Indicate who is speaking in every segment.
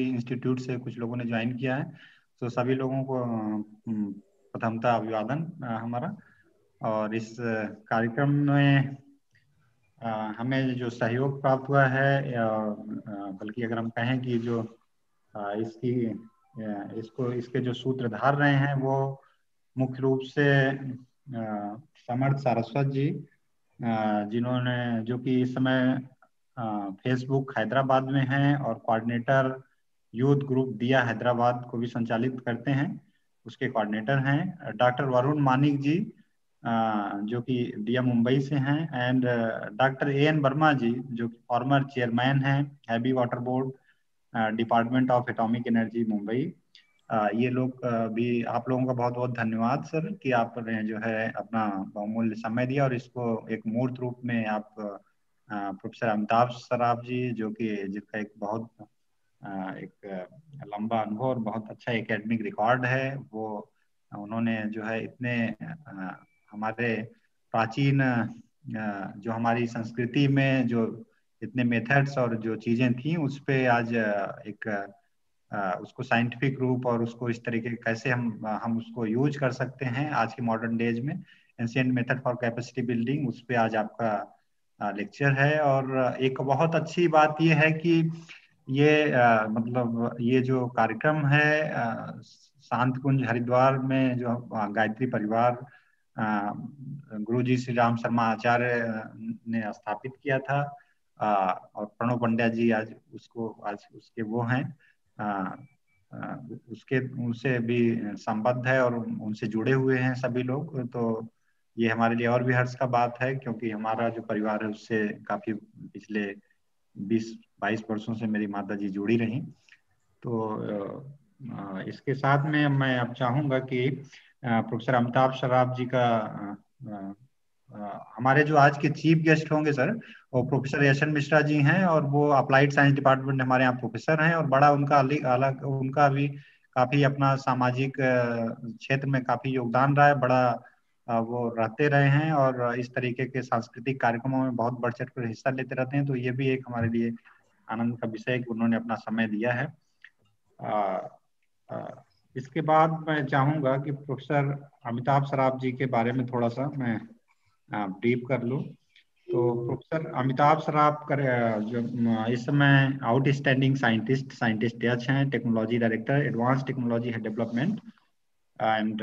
Speaker 1: Institute से कुछ लोगों ने ज्वाइन किया है तो सभी लोगों को प्रथमता अभिवादन हमारा और इस कार्यक्रम में हमें जो सहयोग प्राप्त हुआ है बल्कि अगर हम कहें कि जो इसकी इसको इसके जो सूत्रधार रहे हैं वो मुख्य रूप से समर्थ सारस्वत जी जिन्होंने जो कि इस समय फेसबुक हैदराबाद में हैं और कोऑर्डिनेटर यूथ ग्रुप दिया हैदराबाद को भी संचालित करते हैं उसके कोऑर्डिनेटर हैं डॉक्टर वरुण मानिक जी जो कि दिया मुंबई से हैं and doctor A N Verma ji जो कि फॉर्मर चेयरमैन हैं heavy water board department of atomic energy Mumbai ये लोग भी आप लोगों का बहुत बहुत धन्यवाद सर कि आपने जो है अपना बहुमूल्य समय दिया और इसको एक मूर्त रूप में आप प्रोफेसर अमिताभ सराफ जी जो कि जिसका एक बहुत एक लंबा अनुभव और बहुत अच्छा एकेडमिक रिकॉर्ड है वो उन्होंने जो है इतने हमारे प्राचीन जो हमारी संस्कृति में जो इतने मेथड्स और जो चीजें थी उस पर आज एक उसको साइंटिफिक रूप और उसको इस तरीके कैसे हम हम उसको यूज कर सकते हैं आज के मॉडर्न डेज में ancient method for capacity building उस पर आज आपका लेक्चर है और एक बहुत अच्छी बात यह है कि ये आ, मतलब ये जो कार्यक्रम है शांत कुंज हरिद्वार में जो गायत्री परिवार गुरु जी श्री राम शर्मा आचार्य ने स्थापित किया था आ, और प्रणव पंड्या जी आज उसको आज उसके वो हैं उसके उनसे भी संबद्ध है और उनसे जुड़े हुए हैं सभी लोग तो ये हमारे लिए और भी हर्ष का बात है क्योंकि हमारा जो परिवार है उससे काफी पिछले बीस बाईस वर्षों से मेरी माता जी जुड़ी रही तो इसके साथ में मैं अब चाहूंगा कि प्रोफेसर अमिताभ शराब जी का हमारे जो आज के चीफ गेस्ट होंगे सर वो प्रोफेसर यशन मिश्रा जी हैं और वो अप्लाइड साइंस डिपार्टमेंट में हमारे यहाँ प्रोफेसर हैं और बड़ा उनका अलग उनका भी काफी अपना सामाजिक क्षेत्र में काफी योगदान रहा है बड़ा वो रहते रहे हैं और इस तरीके के सांस्कृतिक कार्यक्रमों में बहुत बढ़ चढ़ कर हिस्सा लेते रहते हैं तो ये भी एक हमारे लिए आनंद का विषय है कि उन्होंने अपना समय दिया है इसके बाद मैं चाहूंगा कि प्रोफेसर अमिताभ सराफ जी के बारे में थोड़ा सा मैं डीप कर लूं तो प्रोफेसर अमिताभ सराफ कर जो इस समय आउटस्टैंडिंग साइंटिस्ट साइंटिस्ट अध्यक्ष हैं टेक्नोलॉजी डायरेक्टर एडवांस टेक्नोलॉजी है डेवलपमेंट एंड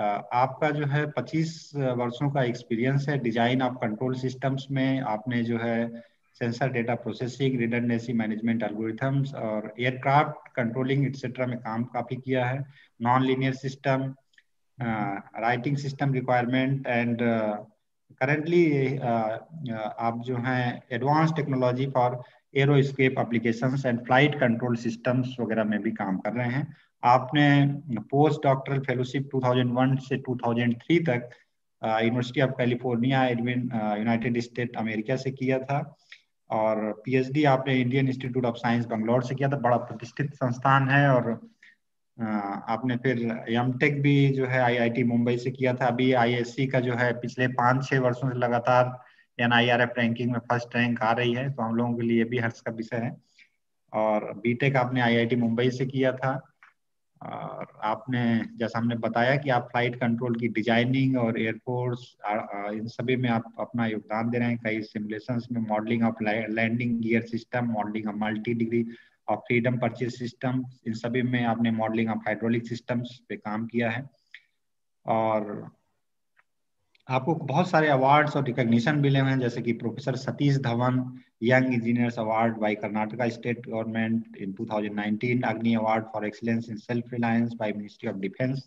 Speaker 1: आपका जो है 25 वर्षों का एक्सपीरियंस है डिजाइन ऑफ कंट्रोल सिस्टम्स में आपने जो है sensor data processing redundancy management algorithms और एयरक्राफ्ट कंट्रोलिंग एक्सेट्रा में काम काफ़ी किया है non linear system writing system requirement and currently आप जो हैं advance technology for aerospace applications and flight control systems वगैरह में भी काम कर रहे हैं आपने पोस्ट डॉक्टरल फेलोशिप 2001 से 2003 तक university of California Edwin united state America से किया था और पीएचडी आपने Indian institute of science Bangalore से किया था बड़ा प्रतिष्ठित संस्थान है और आपने फिर एम टेक भी जो है आईआईटी मुंबई से किया था अभी आईएससी का जो है पिछले पाँच छः वर्षों से लगातार एन रैंकिंग में फर्स्ट रैंक आ रही है तो हम लोगों के लिए भी हर्ष का विषय है और बीटेक आपने आईआईटी मुंबई से किया था और आपने जैसा हमने बताया कि आप फ्लाइट कंट्रोल की डिजाइनिंग और एयरफोर्स इन सभी में आप अपना योगदान दे रहे हैं कई सिमुलेशन में modelling of landing gear system modelling of multi degree of freedom purchase system इन सभी में आपने मॉडलिंग ऑफ हाइड्रोलिक सिस्टम्स पे काम किया है और आपको बहुत सारे अवार्ड्स और रिकग्निशन मिले हुए हैं जैसे कि professor Satish Dhawan young engineers award by Karnataka state government in 2019 Agni award for excellence in self reliance by ministry of defence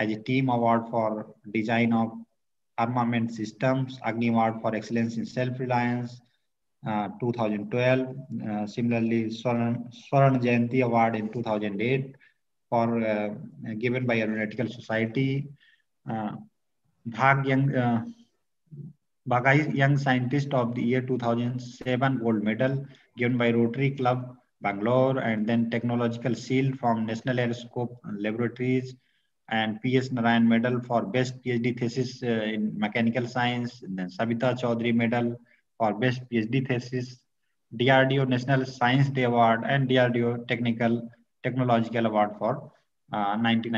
Speaker 1: as a team award for design of armament systems Agni award for excellence in self reliance two similarly Swarna Jayanti award in two for given by aeronautical society भाग young भागाई young scientist of the year 2007 gold medal given by rotary club Bangalore and then technological seal from national aerospace laboratories and P S Narayan medal for best PhD thesis in mechanical science then Savita Chaudhary medal for best PhD thesis DRDO national science day award and DRDO technical technological award for nineteen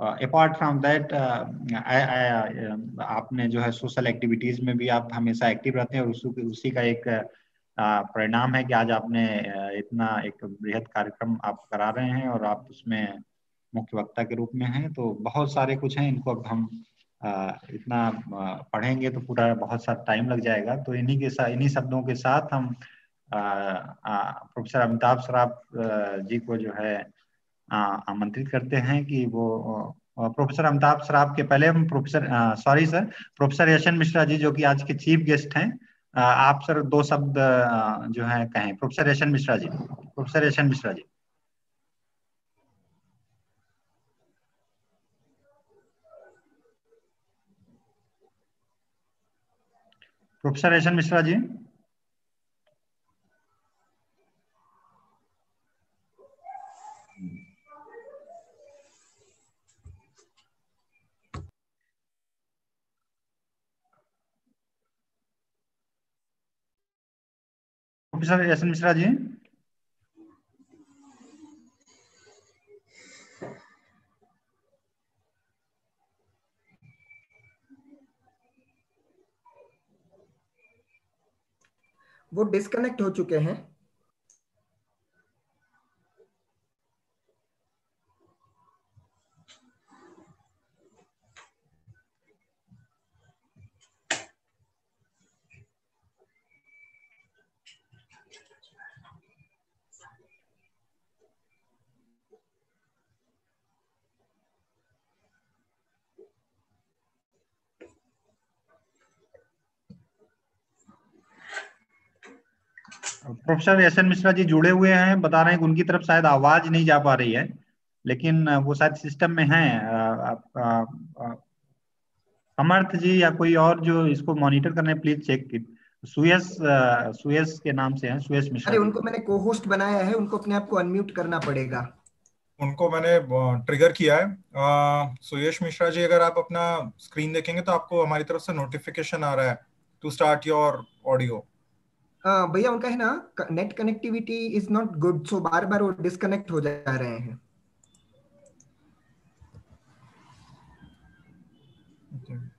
Speaker 1: apart from that आपने जो है social activities में भी आप हमेशा active रहते हैं और उसी उसी का एक uh, परिणाम है कि आज आपने uh, इतना एक बृहद कार्यक्रम आप करा रहे हैं और आप उसमें मुख्य वक्ता के रूप में हैं तो बहुत सारे कुछ हैं इनको अब हम uh, इतना पढ़ेंगे तो पूरा बहुत सारा टाइम लग जाएगा तो इन्हीं के साथ इन्हीं शब्दों के साथ हम प्रोफेसर अमिताभ सराफ जी को जो है आमंत्रित करते हैं कि वो प्रोफेसर अमिताभ सराफ के पहले हम professor sorry sir professor Yashan Mishra ji जो कि आज के चीफ गेस्ट हैं आप सर दो शब्द जो है कहें professor Yashan Mishra ji professor Yashan Mishra ji professor Yashan Mishra ji professor S N Mishra ji
Speaker 2: वो डिस्कनेक्ट हो चुके हैं
Speaker 1: professor S N Mishra ji जुड़े हुए हैं बता रहे हैं कि उनकी तरफ शायद आवाज नहीं जा पा रही है लेकिन वो शायद सिस्टम में है समर्थ जी या कोई और जो इसको मॉनिटर करने प्लीज चेक सुयस सुयस के नाम से हैं सुयस मिश्रा अरे
Speaker 2: उनको मैंने को होस्ट बनाया है उनको अपने आप को अनम्यूट करना पड़ेगा उनको मैंने
Speaker 3: ट्रिगर किया है सुयश मिश्रा जी अगर आप अपना स्क्रीन देखेंगे तो आपको हमारी तरफ से नोटिफिकेशन आ रहा है टू स्टार्ट योर ऑडियो हाँ, भैया उनका है ना net connectivity is not good so बार बार वो डिस्कनेक्ट हो जा रहे हैं okay. अच्छा।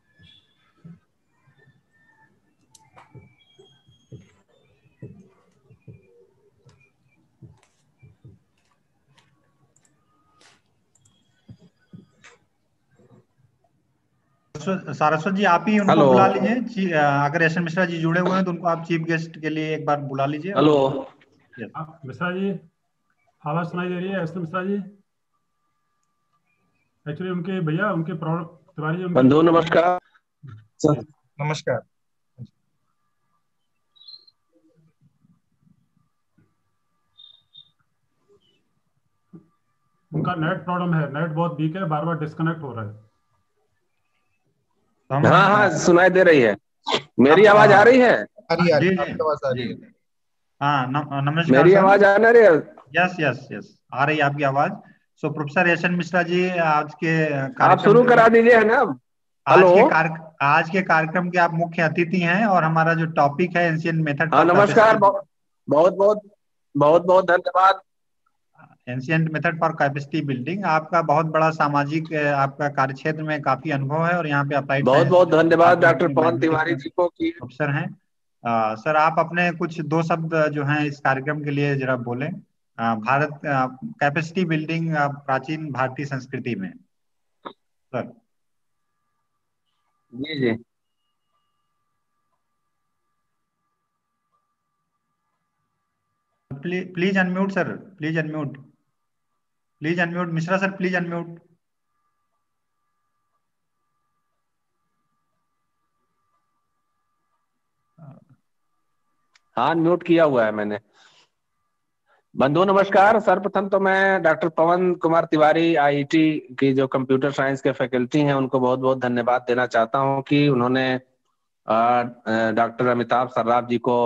Speaker 1: सारस्वत जी आप ही उनको Hello. बुला लीजिए अगर एस मिश्रा जी जुड़े हुए हैं तो उनको आप चीफ गेस्ट के लिए एक बार बुला लीजिए हेलो मिश्रा जी आवाज सुनाई दे रही है एस मिश्रा जी एक्चुअली उनके भैया
Speaker 3: उनके तिवारी बंधु
Speaker 2: नमस्कार
Speaker 1: नमस्कार उनका नेट प्रॉब्लम है नेट बहुत वीक है बार बार डिस्कनेक्ट हो रहा है
Speaker 2: हाँ हाँ, हाँ हाँ सुनाई दे रही है मेरी आवाज आ रही है
Speaker 1: हाँ, मेरी आवाज आ रही है यस यस यस आ रही है आपकी आवाज सो प्रोफेसर यशन मिश्रा जी आज के आप शुरू करा दीजिए है ना आज के कार, आज के कार्यक्रम के आप मुख्य अतिथि हैं और हमारा जो टॉपिक है एंशियंट मेथड नमस्कार बहुत बहुत बहुत बहुत धन्यवाद ancient method for capacity building आपका बहुत बड़ा सामाजिक आपका कार्य क्षेत्र में काफी अनुभव है और यहाँ पे अप्लाइड बहुत बहुत धन्यवाद डॉक्टर पवन तिवारी जी को अवसर है सर आप अपने कुछ दो शब्द जो है इस कार्यक्रम के लिए जरा बोले भारत कैपेसिटी बिल्डिंग प्राचीन भारतीय संस्कृति में सर जी जी please unmute sir please unmute please unmute Mishra sir please unmute
Speaker 2: हाँ म्यूट किया हुआ है मैंने बंधु नमस्कार सर्वप्रथम तो मैं doctor Pawan Kumar Tiwari IT e की जो कंप्यूटर साइंस के फैकल्टी हैं उनको बहुत बहुत धन्यवाद देना चाहता हूं कि उन्होंने डॉक्टर अमिताभ सर्राफ जी को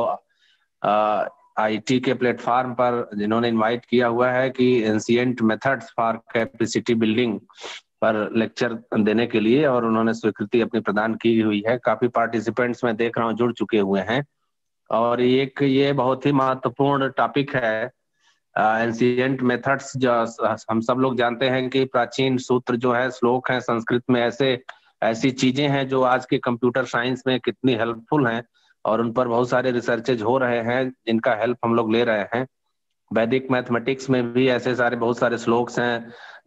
Speaker 2: आ, आईटी के प्लेटफॉर्म पर जिन्होंने इनवाइट किया हुआ है कि ancient methods for capacity building पर लेक्चर देने के लिए और उन्होंने स्वीकृति अपनी प्रदान की हुई है काफी पार्टिसिपेंट्स में देख रहा हूँ जुड़ चुके हुए हैं और एक ये बहुत ही महत्वपूर्ण टॉपिक है एंसियंट uh, मेथड्स जो हम सब लोग जानते हैं कि प्राचीन सूत्र जो है श्लोक हैं संस्कृत में ऐसे ऐसी चीजें हैं जो आज के कंप्यूटर साइंस में कितनी हेल्पफुल हैं और उन पर बहुत सारे रिसर्चेज हो रहे हैं जिनका हेल्प हम लोग ले रहे हैं वैदिक मैथमेटिक्स में भी ऐसे सारे बहुत सारे श्लोक्स हैं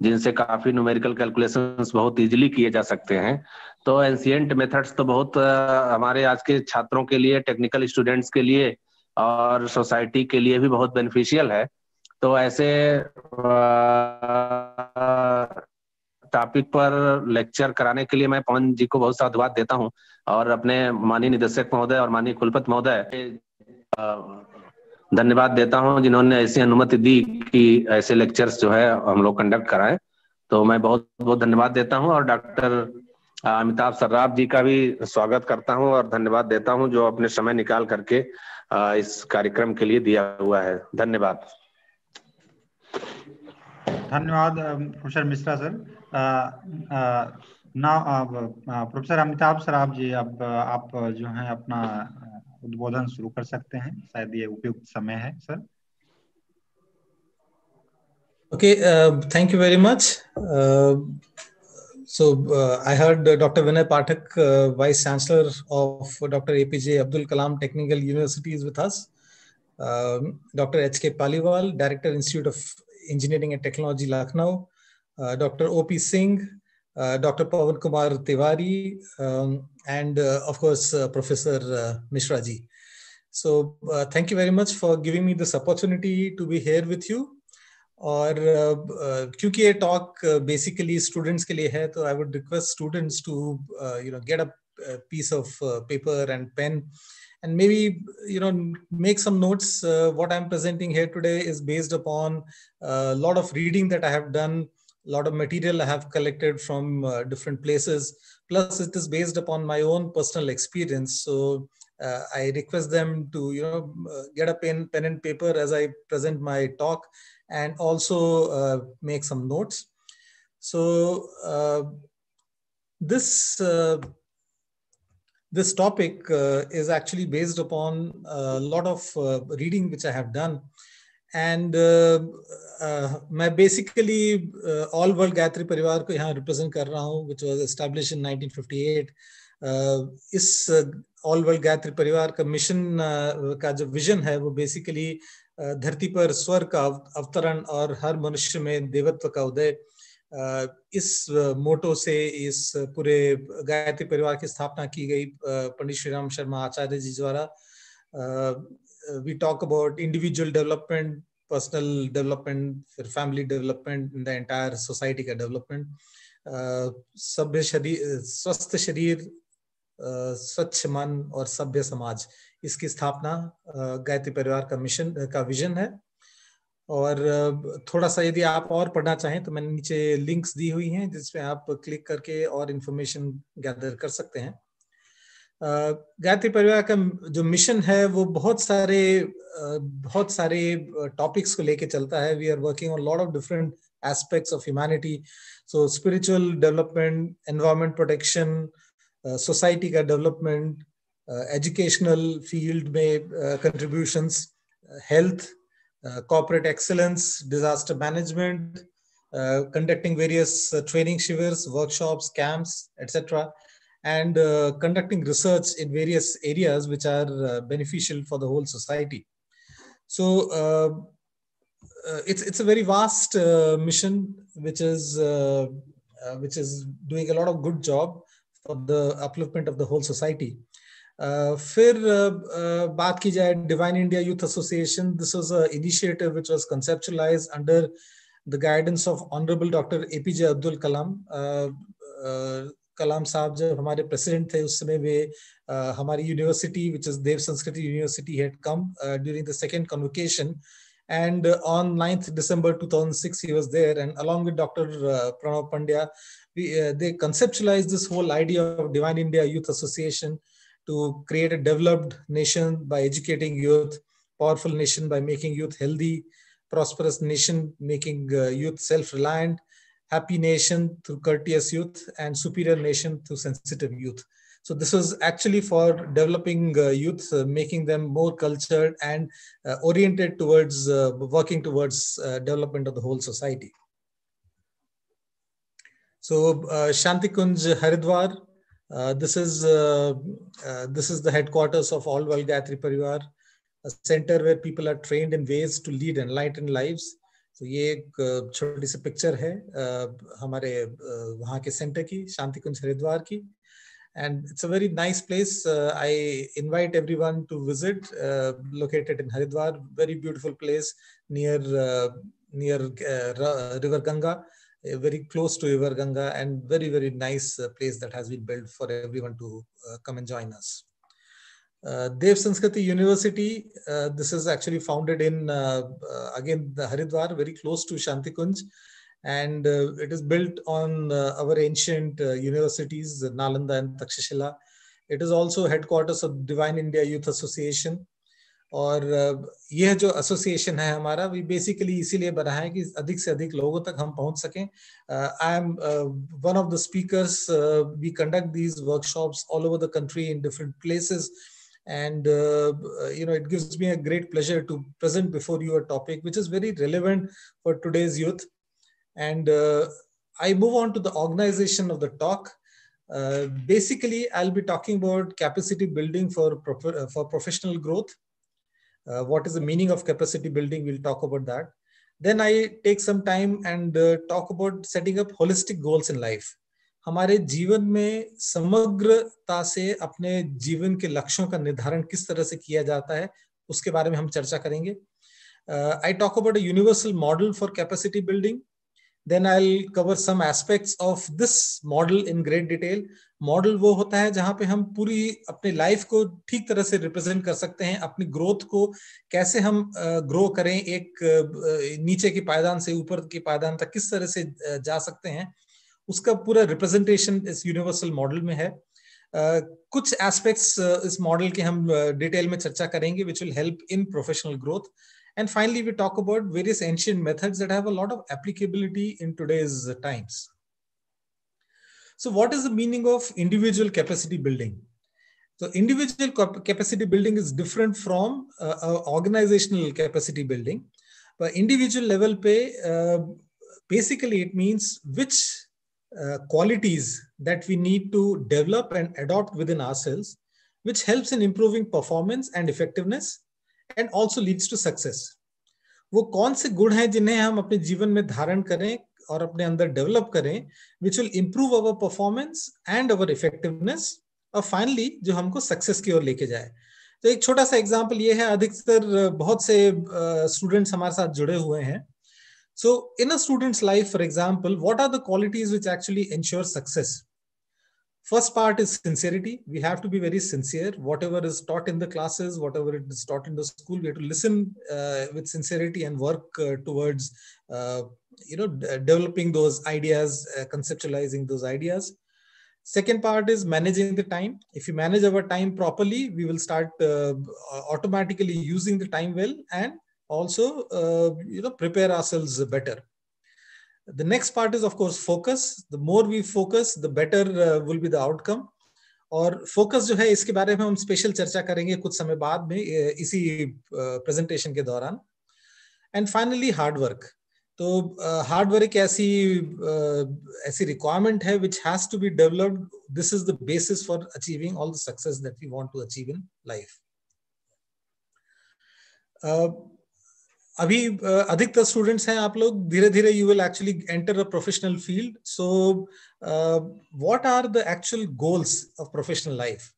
Speaker 2: जिनसे काफी न्यूमेरिकल कैलकुलेशन बहुत इजीली किए जा सकते हैं तो एंसियंट मेथड्स तो बहुत हमारे आज के छात्रों के लिए टेक्निकल स्टूडेंट्स के लिए और सोसाइटी के लिए भी बहुत बेनिफिशियल है तो ऐसे टॉपिक पर लेक्चर कराने के लिए मैं पवन जी को बहुत साधुवाद देता हूँ और अपने माननीय निदेशक महोदय और माननीय कुलपत महोदय धन्यवाद देता हूँ जिन्होंने ऐसी अनुमति दी कि ऐसे लेक्चर्स जो है हम लोग कंडक्ट कराएं तो मैं बहुत बहुत धन्यवाद देता हूँ और डॉक्टर अमिताभ सर्राफ जी का भी स्वागत करता हूँ और धन्यवाद देता हूँ जो अपने समय निकाल करके इस कार्यक्रम के लिए दिया हुआ है धन्यवाद
Speaker 1: धन्यवाद प्रोफेसर मिश्रा सर ना अब प्रोफेसर अमिताभ सर आप जी अब आप जो है अपना उद्बोधन शुरू कर सकते हैं शायद ये उपयुक्त समय है sir
Speaker 3: okay thank you very much so I heard doctor Vinay Pathak vice chancellor of doctor APJ Abdul Kalam technical universities with us doctor H K Paliwal director institute of engineering and technology Lucknow Uh, Dr. O.P. Singh, uh, Dr. Pavan Kumar Tiwari, um, and uh, of course, Professor Mishraji. So thank you very much for giving me this opportunity to be here with you. और क्योंकि talk basically students' students के लिए है तो I would request students to you know get a piece of paper and pen and maybe you know make some notes what i'm presenting here today is based upon a lot of reading that i have done a lot of material I have collected from uh, different places. Plus, it is based upon my own personal experience. So uh, I request them to you know uh, get a pen, pen and paper as I present my talk, and also uh, make some notes. So uh, this this topic is actually based upon a lot of reading which I have done and uh, uh, मैं basically all world Gayatri Parivar को यहाँ represent कर रहा हूँ which was establish in 1958 इस all world Gayatri परिवार का mission uh, का जो विजन है वो बेसिकली uh, धरती पर स्वर का अवतरण और हर मनुष्य में देवत्व का उदय uh, इस मोटो से इस पूरे गायत्री परिवार की स्थापना की गई पंडित श्री राम शर्मा आचार्य जी द्वारा we talk about individual development personal development फिर family development in the entire society का development सभ्य शरीर स्वस्थ शरीर स्वच्छ मन और सभ्य समाज इसकी स्थापना गायत्री परिवार का मिशन का विजन है और थोड़ा सा यदि आप और पढ़ना चाहें तो मैंने नीचे लिंक्स दी हुई हैं जिसमें आप क्लिक करके और इन्फॉर्मेशन गैदर कर सकते हैं गायत्री परिवार का जो मिशन है वो बहुत सारे बहुत सारे टॉपिक्स को लेके चलता है we are working on lot of different aspects of humanity so spiritual development environment protection society का डेवलपमेंट एजुकेशनल फील्ड में contributions health corporate excellence disaster management conducting various training शिविर training shivers, etcetera and uh, conducting research in various areas which are uh, beneficial for the whole society. So uh, it's, it's a very vast mission which is, which is doing a lot of good job for the upliftment of the whole society. फिर बात की जाए Youth Association, this was an initiative which was conceptualized under the guidance of Honorable Dr. Honourable Abdul Kalam, Abdul Kalam Kalam साहब जब हमारे president थे उस समय वे uh, हमारी university which is Dev Sanskriti university had come during the second convocation and uh, on 9th december 2006 he was there and along with dr uh, pranav pandya we, uh, they conceptualized this whole idea of divine india youth association to create a developed nation by educating youth powerful nation by making youth healthy prosperous nation making uh, youth self reliant happy nation through courteous youth and superior nation through sensitive youth so this was actually for developing uh, youth uh, making them more cultured and uh, oriented towards uh, working towards uh, development of the whole society so uh, Shanti kunj haridwar this is this is the headquarters of all Valgatri Parivar, a center where people are trained in ways to lead enlightened lives तो ये एक छोटी सी picture है हमारे वहाँ के centre की शांति कुंज हरिद्वार की and it's a very nice place. Uh, I invite everyone to visit, uh, located in Haridwar, very beautiful place near uh, near River Ganga, very close to River Ganga, and very very nice place that has been built for everyone to come and join us. Uh, Dev Sanskriti University, uh, this is actually founded in, uh, uh again, the Haridwar, very close to Kunj. And uh, it is built on uh, our ancient universities, Nalanda and Takshashila. It is also headquarters of Divine India Youth Association. और यह जो association है हमारा we basically इसीलिए बना है कि अधिक से अधिक लोगों तक हम पहुंच सकें I am one of the speakers we conduct these workshops all over the country in different places and uh, you know it gives me a great pleasure to present before you a topic which is very relevant for today's youth and uh, i move on to the organization of the talk uh, basically i'll be talking about capacity building for uh, for professional growth uh, what is the meaning of capacity building we'll talk about that then i take some time and uh, talk about setting up holistic goals in life हमारे जीवन में समग्रता से अपने जीवन के लक्ष्यों का निर्धारण किस तरह से किया जाता है उसके बारे में हम चर्चा करेंगे I talk about universal model for capacity building then I cover some aspects of this model in great detail model वो होता है जहां पे हम पूरी अपने लाइफ को ठीक तरह से रिप्रेजेंट कर सकते हैं अपनी ग्रोथ को कैसे हम ग्रो uh, करें एक uh, नीचे की पायदान से ऊपर की पायदान तक किस तरह से uh, जा सकते हैं उसका पूरा रिप्रेजेंटेशन इस यूनिवर्सल मॉडल में है Uh, कुछ एस्पेक्ट्स uh, इस मॉडल के हम डिटेल uh, में चर्चा करेंगे which will help in professional growth and finally we talk about various ancient methods that have a lot of applicability in today's times so what is the meaning of individual capacity building so individual capacity building is different from uh, organizational capacity building but individual level pay uh, basically it means which uh, qualities that we need to develop and adopt within ourselves, which helps in improving performance and effectiveness and also leads to success. वो कौन से गुण हैं जिन्हें हम अपने जीवन में धारण करें और अपने अंदर डेवलप करें which will improve our performance and our effectiveness और फाइनली जो हमको सक्सेस की ओर लेके जाए तो एक छोटा सा एग्जाम्पल ये है अधिकतर बहुत से स्टूडेंट्स uh, हमारे साथ जुड़े हुए हैं So in a student's life, for example, what are the qualities which actually ensure success? First part is sincerity. We have to be very sincere. Whatever is taught in the classes, whatever it is taught in the school, we have to listen uh, with sincerity and work uh, towards, uh, you know, developing those ideas, uh, conceptualizing those ideas. Second part is managing the time. If you manage our time properly, we will start uh, automatically using the time well and also uh, you know prepare ourselves better the next part is of course focus the more we focus the better uh, will be the outcome और focus जो है इसके बारे में हम special चर्चा करेंगे कुछ समय बाद में इसी प्रेजेंटेशन uh, के दौरान एंड फाइनली हार्डवर्क तो हार्डवर्क uh, एक ऐसी uh, ऐसी रिक्वायरमेंट है which has to be developed this is the basis for achieving all the success that we want to achieve in life अभी अधिकतर स्टूडेंट्स हैं आप लोग धीरे धीरे you will actually enter a professional field so what are the actual goals of professional life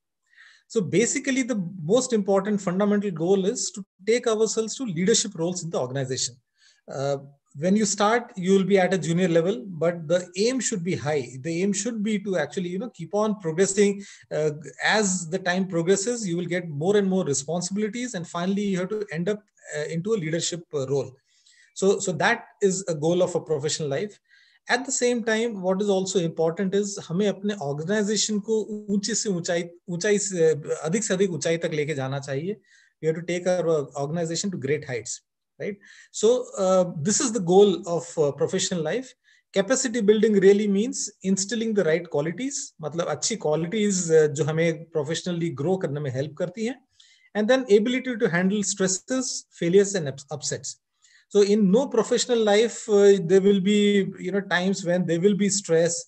Speaker 3: so basically the most important fundamental goal is to take ourselves to leadership roles in the organization uh, when you start you will be at a junior level but the aim should be high the aim should be to actually you know keep on progressing uh, as the time progresses you will get more and more responsibilities and finally you have to end up uh, into a leadership uh, role so so that is a goal of a professional life at the same time what is also important is हमें अपने organisation को ऊंचे से ऊंचाई ऊंचाई से अधिक से अधिक ऊंचाई तक लेके जाना चाहिए we have to take our organization to great heights right? So uh, this is the goal of uh, professional life. Capacity building really means instilling the right qualities. मतलब अच्छी qualities जो uh, हमें professionally grow करने में help करती हैं. And then ability to handle stresses, failures and upsets. So in no professional life, uh, there will be you know times when there will be stress,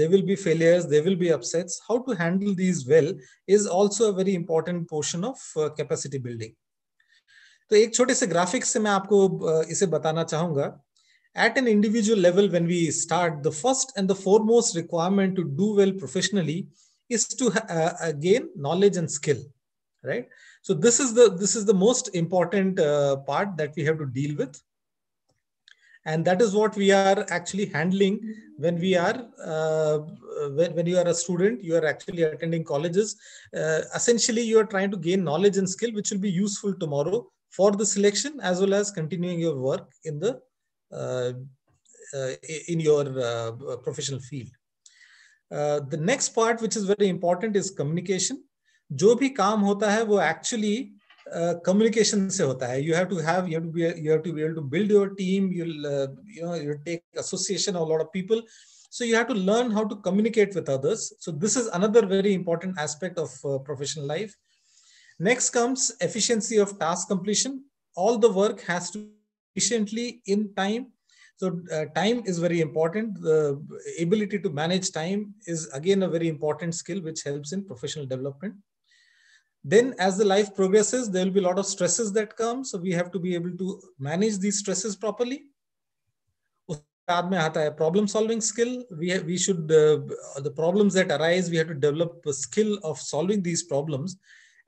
Speaker 3: there will be failures, there will be upsets. How to handle these well is also a very important portion of uh, capacity building. So, एक छोटे से graphics से मैं आपको इसे बताना चाहूंगा at an individual level when we start the first and the foremost requirement to do well professionally is to uh, uh, gain knowledge and skill right so this is the this is the most important uh, part that we have to deal with and that is what we are actually handling when we are uh, when, when you are a student you are actually attending colleges essentially you are trying to gain knowledge and skill which will be useful tomorrow for the selection as well as continuing your work in the uh, uh, in your uh, professional field. the next part, which is very important, is communication. Jobi भी hota hai, है actually communication से होता है. You have to have, you have to be, you have to be able to build your team. You'll, you know, you take association a lot of people. So you have to learn how to communicate with others. So this is another very important aspect of professional life. Next comes efficiency of task completion. All the work has to efficiently in time. So uh, time is very important. The ability to manage time is again a very important skill which helps in professional development. Then as the life progresses, there will be a lot of stresses that come. So we have to be able to manage these stresses properly. बाद में आता है problem solving We we uh, the problems that arise. We have to develop a skill of solving these problems.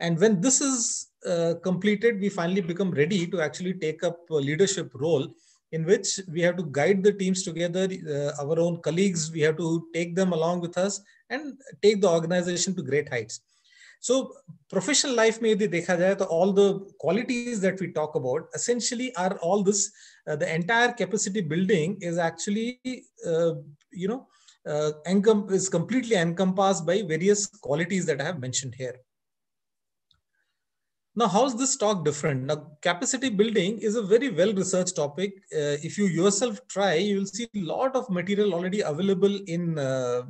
Speaker 3: And when this is uh, completed, we finally become ready to actually take up a leadership role in which we have to guide the teams together, uh, our own colleagues, we have to take them along with us and take the organization to great heights. So professional life may be jaye, all the qualities that we talk about essentially are all this, uh, the entire capacity building is actually, uh, you know, uh, is completely encompassed by various qualities that I have mentioned here. Now, how's this talk different? Now, capacity building is a very well researched topic. Uh, if you yourself try, you will see a lot of material already available in uh,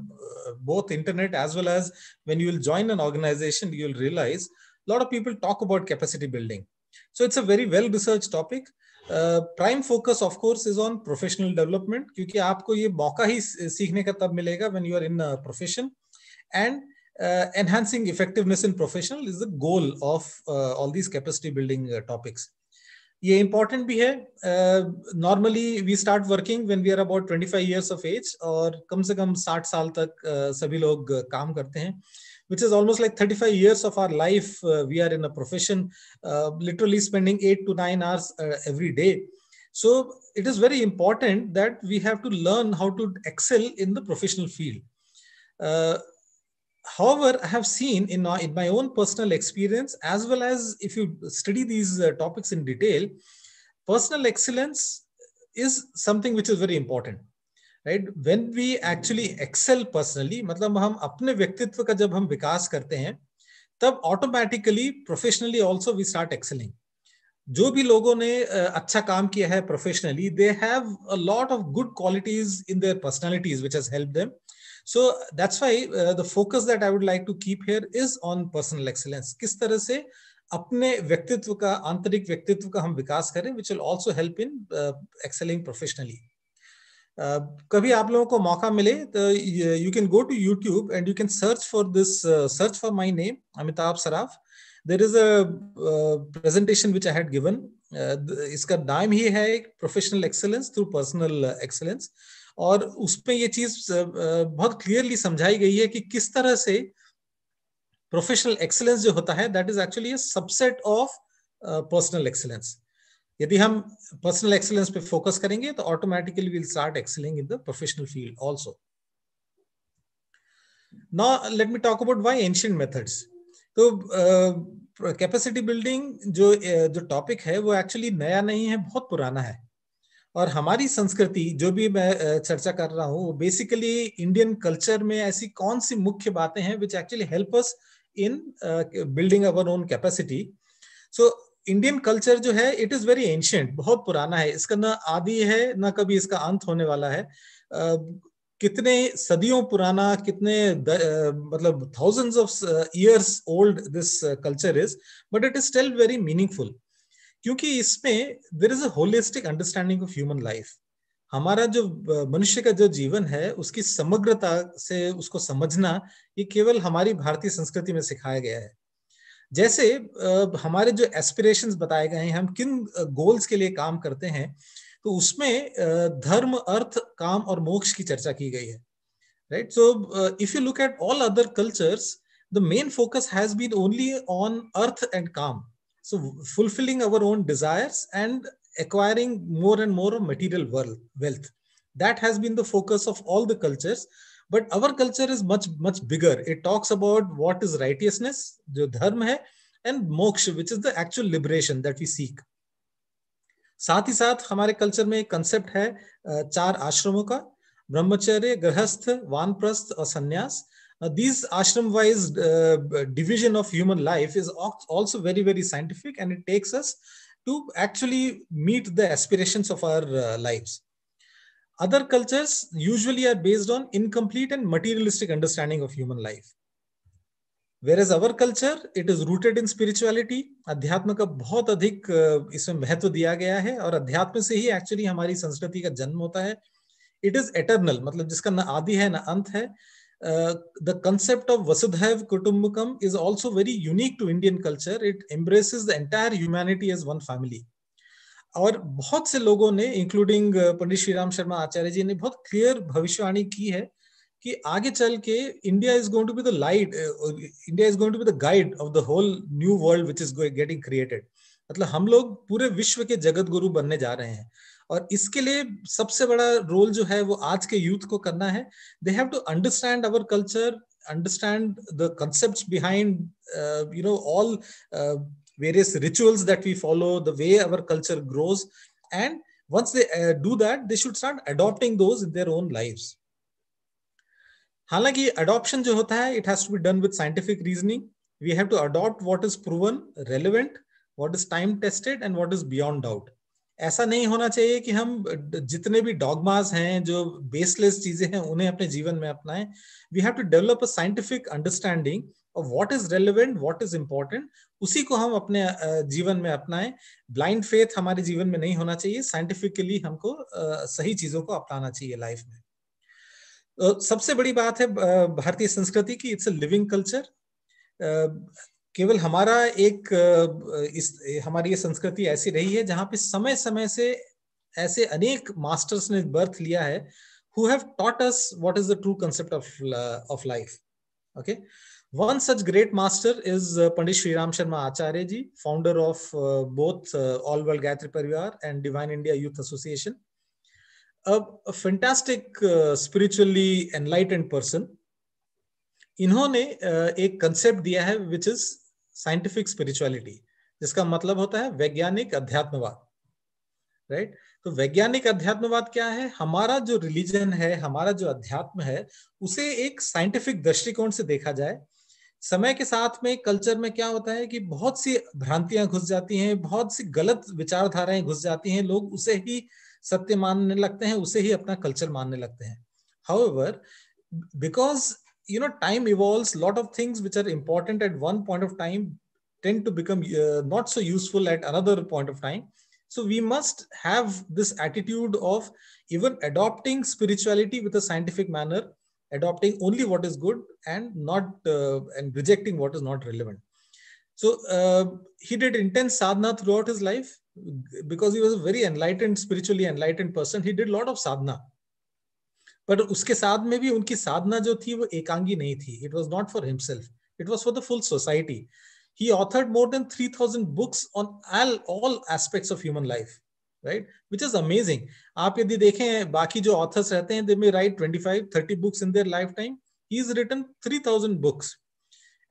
Speaker 3: both internet as well as when you will join an organization, you will realize a lot of people talk about capacity building. So it's a very well researched topic. Uh, prime focus, of course, is on professional development क्योंकि you ये मौका ही सीखने का तब मिलेगा when uh, enhancing effectiveness in professional is the goal of uh, all these capacity building uh, topics Yeah, important. behavior. है uh, normally we start working when we are about 25 years of age, or कम से कम 60 साल तक uh, सभी लोग uh, काम करते हैं which is almost like 35 years of our life uh, we are in a profession uh, literally spending 8 to 9 hours uh, every day so it is very important that we have to learn how to excel in the professional field uh, however i have seen uh, in, my own personal experience as well as if you study these uh, topics in detail personal excellence is something which is very important right when we actually excel personally matlab hum apne vyaktitva ka jab hum vikas karte hain tab automatically professionally also we start excelling जो भी लोगों ने अच्छा काम किया है professionally they have a lot of good qualities in their personalities which has help them so that's why uh, the focus that i would like to keep here is on personal excellence kis tarah se अपने व्यक्तित्व का आंतरिक व्यक्तित्व का हम विकास करें which will also help in excelling professionally कभी आप लोगों को मौका मिले तो you can go to YouTube and you can search for this search for my name Amitabh Saraf there is a presentation which I had given इसका नाम ही है professional excellence through personal excellence और उसमें ये चीज बहुत क्लियरली समझाई गई है कि किस तरह से प्रोफेशनल एक्सलेंस जो होता है that is actually subset of personal excellence यदि हम पर्सनल एक्सलेंस पे फोकस करेंगे तो automatically will start excelling in the professional field also now let me talk about why ancient methods to capacity uh, building जो uh, जो topic है वो actually नया नहीं है बहुत पुराना है और हमारी संस्कृति जो भी मैं चर्चा कर रहा हूँ बेसिकली इंडियन कल्चर में ऐसी कौन सी मुख्य बातें हैं which actually help us in building our own capacity so Indian culture जो है इट इज वेरी एंशियंट बहुत पुराना है इसका ना आदि है ना कभी इसका अंत होने वाला है uh, कितने सदियों पुराना कितने uh, मतलब thousands of years old this culture is but it is still very meaningful क्योंकि इसमें there is a holistic understanding of human life हमारा जो मनुष्य का जो जीवन है उसकी समग्रता से उसको समझना ये केवल हमारी भारतीय संस्कृति में सिखाया गया है जैसे हमारे जो एस्पिरेशंस बताए गए हैं हम किन गोल्स के लिए काम करते हैं तो उसमें धर्म अर्थ काम और मोक्ष की चर्चा की गई है right so if you look at all other cultures the main focus has been only on artha and kama So fulfilling our own desires and acquiring more and more of material world wealth. That has been the focus of all the cultures. But our culture is much, much bigger. It talks about what is righteousness, jo dharma hai, and moksha, which is the actual liberation that we seek. साथ ही साथ हमारे culture में एक concept है चार आश्रमों का ब्रह्मचर्य गृहस्थ वानप्रस्थ और सन्यास Now, these ashram-wise uh, division of human life is also very, very scientific, and it takes us to actually meet the aspirations of our uh, lives. Other cultures usually are based on incomplete and materialistic understanding of human life. Whereas our culture it is rooted in spirituality अध्यात्म का बहुत अधिक इसमें महत्व दिया गया है और अध्यात्म से ही एक्चुअली हमारी संस्कृति का जन्म होता है इट इज एटर्नल मतलब जिसका ना आदि है ना अंत है Uh, the concept of Vasudhaiv Kutumbakam is also very unique to Indian culture. It embraces the entire humanity as one family. और बहुत से लोगों ने इंक्लूडिंग uh, पंडित श्री राम शर्मा आचार्य जी ने बहुत क्लियर भविष्यवाणी की है कि आगे चल के India is going to be the light India is going to be the guide of the whole new world which is getting created मतलब हम लोग पूरे विश्व के जगत गुरु बनने जा रहे हैं और इसके लिए सबसे बड़ा रोल जो है वो आज के यूथ को करना है they have to understand our culture understand the concepts behind uh, you know all uh, various rituals that we follow the way our culture grows and once they uh, do that they should start adopting those in their own lives हालांकि adoption जो होता है it has to be done with scientific reasoning we have to adopt what is proven relevant what is time tested and what is beyond doubt ऐसा नहीं होना चाहिए कि हम जितने भी डॉगमास हैं जो बेसलेस चीजें हैं उन्हें अपने जीवन में अपनाएं we have to develop a scientific understanding और what is relevant what is important उसी को हम अपने जीवन में अपनाएं ब्लाइंड फेथ हमारे जीवन में नहीं होना चाहिए साइंटिफिकली हमको सही चीजों को अपनाना चाहिए लाइफ में सबसे बड़ी बात है भारतीय संस्कृति की इट्स अ लिविंग कल्चर केवल हमारा एक इस हमारी ये संस्कृति ऐसी रही है जहां पे समय समय से ऐसे अनेक मास्टर्स ने बर्थ लिया है who have taught us what is the true concept of of life okay one such great master is Pandit Shri Ram Sharma Acharya ji founder of both all world Gayatri Parivar and divine India youth association अब फैंटास्टिक स्पिरिचुअली एनलाइटेड पर्सन इन्होंने एक concept दिया है which is scientific spirituality जिसका मतलब होता है वैज्ञानिक अध्यात्मवाद राइट right? तो वैज्ञानिक अध्यात्मवाद क्या है हमारा जो रिलीजन है हमारा जो अध्यात्म है उसे एक साइंटिफिक दृष्टिकोण से देखा जाए समय के साथ में कल्चर में क्या होता है कि बहुत सी भ्रांतियां घुस जाती हैं बहुत सी गलत विचारधाराएं घुस जाती हैं लोग उसे ही सत्य मानने लगते हैं उसे ही अपना कल्चर मानने लगते हैं however because you know time evolves a lot of things which are important at one point of time tend to become uh, not so useful at another point of time so we must have this attitude of even adopting spirituality with a scientific manner adopting only what is good and not uh, and rejecting what is not relevant so uh, he did intense sadhana throughout his life because he was a very enlightened spiritually enlightened person he did a lot of sadhana but उसके साथ में भी उनकी साधना जो थी वो एकांगी नहीं थी it was not for himself it was for the full society he authored more than three thousand books on all all aspects of human life right which is amazing आप यदि देखें बाकी जो ऑथर्स रहते हैं they may write twenty five thirty books in their lifetime he is written three thousand books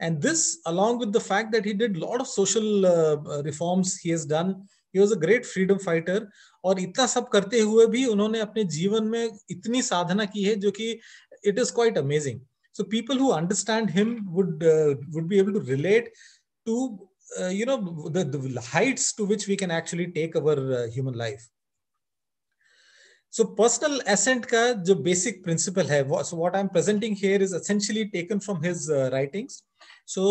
Speaker 3: and this along with the fact that he did a lot of social uh, reforms he has done he was a great freedom fighter और इतना सब करते हुए भी उन्होंने अपने जीवन में इतनी साधना की है जो कि it is quite amazing so people who understand him would would be able to relate to you know the heights to which we can actually take our human life so personal ascent का जो basic principle है what I am presenting here is essentially taken from his writings so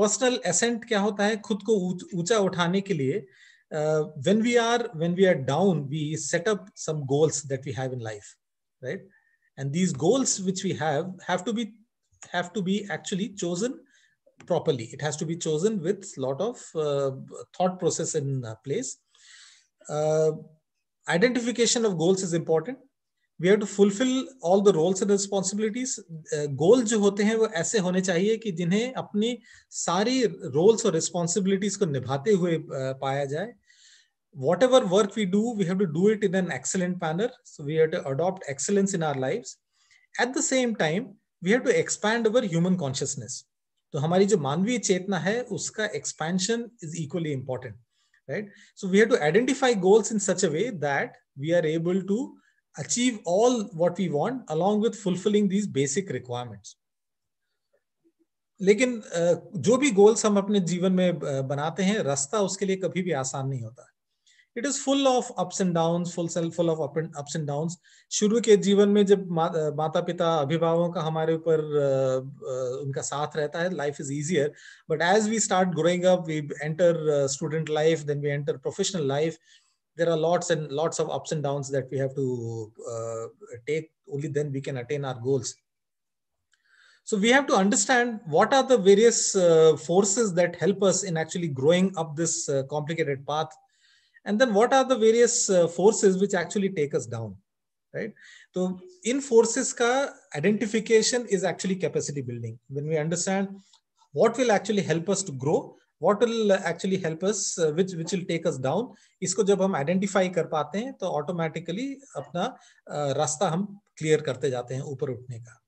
Speaker 3: personal ascent क्या होता है खुद को ऊंचा उठाने के लिए uh, uh, when we are when we are down we set up some goals that we have in life right and these goals which we have have to be have to be actually chosen properly it has to be chosen with lot of uh, thought process in uh, place uh, identification of goals is important we have to fulfil all the roles and responsibilities goal जो होते हैं वो ऐसे होने चाहिए कि जिन्हें अपनी सारी रोल्स और रिस्पॉन्सिबिलिटीज को निभाते हुए uh, पाया जाए whatever work we do we have to do it in an excellent manner so we have to adopt excellence in our life at the same time we have to expand our human consciousness तो हमारी जो मानवीय चेतना है उसका expansion is equally important right so we have to identify goals in such a way that we are able to achieve all what we want along with fulfilling these basic requirements लेकिन जो भी goals हम अपने जीवन में बनाते हैं रास्ता उसके लिए कभी भी आसान नहीं होता it is full of ups and down full self full of ups and down शुरू के जीवन में जब माता पिता अभिभावकों का हमारे ऊपर उनका साथ रहता है life is easier but as we start growing up we enter student life then we enter professional life there are lots and lots of ups and downs that we have to uh, take. Only then we can attain our goals. So we have to understand what are the various uh, forces that help us in actually growing up this uh, complicated path. And then what are the various uh, forces which actually take us down, right? So in forces ka identification is actually capacity building. When we understand what will actually help us to grow what will actually help us which which will take us down इसको जब हम identify कर पाते हैं तो automatically अपना uh, रास्ता हम क्लियर करते जाते हैं ऊपर उठने का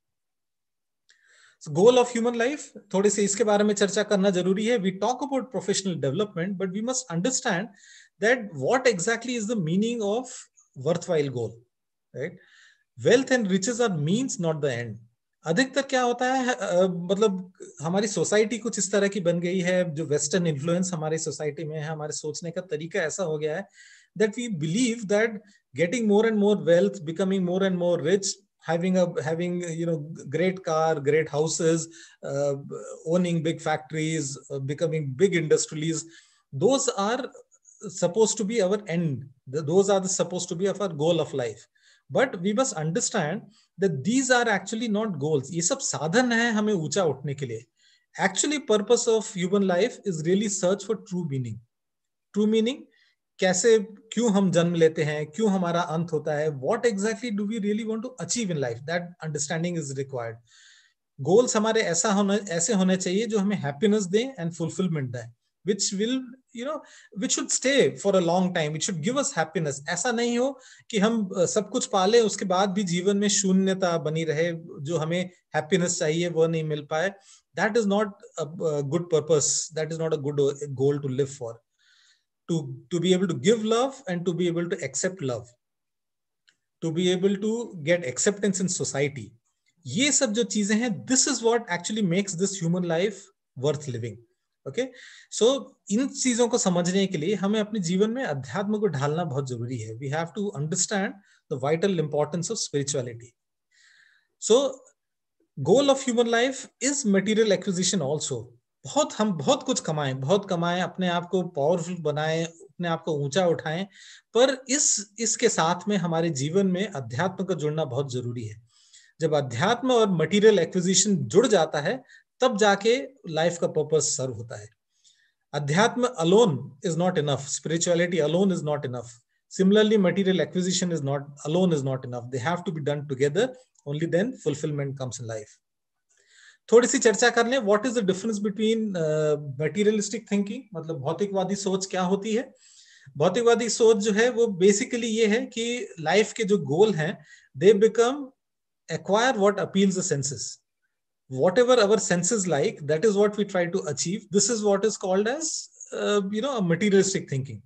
Speaker 3: गोल ऑफ ह्यूमन लाइफ थोड़ी सी इसके बारे में चर्चा करना जरूरी है we talk about professional development but we must understand that what exactly is the meaning of worthwhile goal right wealth and riches are means not the end अधिकतर क्या होता है मतलब हमारी सोसाइटी कुछ इस तरह की बन गई है जो वेस्टर्न इन्फ्लुएंस हमारी सोसाइटी में है हमारे सोचने का तरीका ऐसा हो गया है that we believe that getting more and more wealth becoming more and more rich having a having you know great car great houses uh, owning big factories uh, becoming big industries those are supposed to be our end those are the, supposed to be of our goal of life but we must understand that these are actually not goals ये सब साधन है हमें ऊंचा उठने के लिए actually purpose of human life is really search for true meaning true meaning कैसे क्यों हम जन्म लेते हैं क्यों हमारा अंत होता है what exactly do we really want to achieve in life that understanding is required goals हमारे ऐसा होने ऐसे होने चाहिए जो हमें हैप्पीनेस दें एंड फुलफिलमेंट दें which will you know which should stay for a long time it should give us happiness aisa nahi ho ki hum sab kuch pa le uske baad bhi jeevan mein shunyata bani rahe jo hame happiness chahiye woh nahi mil paaye that is not a, a good purpose that is not a good goal to live for to to be able to give love and to be able to accept love to be able to get acceptance in society ye sab jo cheeze hain this is what actually makes this human life worth living okay so इन चीजों को समझने के लिए हमें अपने जीवन में अध्यात्म को ढालना बहुत जरूरी है we have to understand the vital importance of spirituality so goal of human life is material acquisition also बहुत हम बहुत कुछ कमाएं बहुत कमाएं अपने आप को पावरफुल बनाएं अपने आप को ऊंचा उठाएं पर इस इसके साथ में हमारे जीवन में अध्यात्म का जुड़ना बहुत जरूरी है जब अध्यात्म और मटेरियल एक्विजिशन जुड़ जाता है तब जाके लाइफ का पर्पज सर्व होता है अध्यात्म alone is not enough spirituality alone is not enough similarly material acquisition is not alone is not enough they have to be done together only then fulfilment comes in life थोड़ी सी चर्चा कर लें what is the difference between materialistic thinking मतलब भौतिकवादी सोच क्या होती है भौतिकवादी सोच जो है वो बेसिकली ये है कि लाइफ के जो गोल हैं they become acquire what appeals the senses whatever our senses like that is what we try to achieve this is what is called as uh, you know a materialistic thinking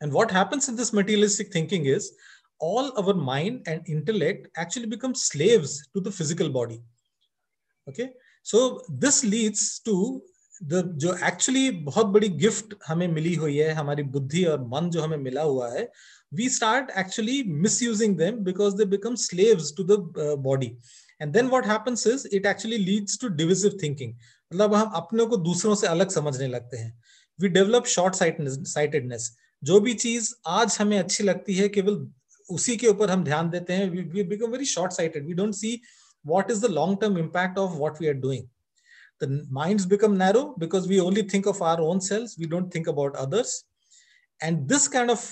Speaker 3: and what happens in this materialistic thinking is all our mind and intellect actually become slaves to the physical body okay so this leads to the actually actually बहुत बड़ी gift हमें मिली हुई है हमारी बुद्धि और मन जो हमें मिला हुआ है we start actually misusing them because they become slaves to the body. uh, and then what happens is it actually leads to divisive thinking. मतलब हम अपने को दूसरों से अलग समझने लगते हैं वी डेवलप शॉर्ट साइटेडनेस जो भी चीज आज हमें अच्छी लगती है केवल उसी के ऊपर हम ध्यान देते हैं we become very short sighted we don't see what is the long term impact of what we are doing the minds become narrow because we only think of our own selves we don't think about others and this kind of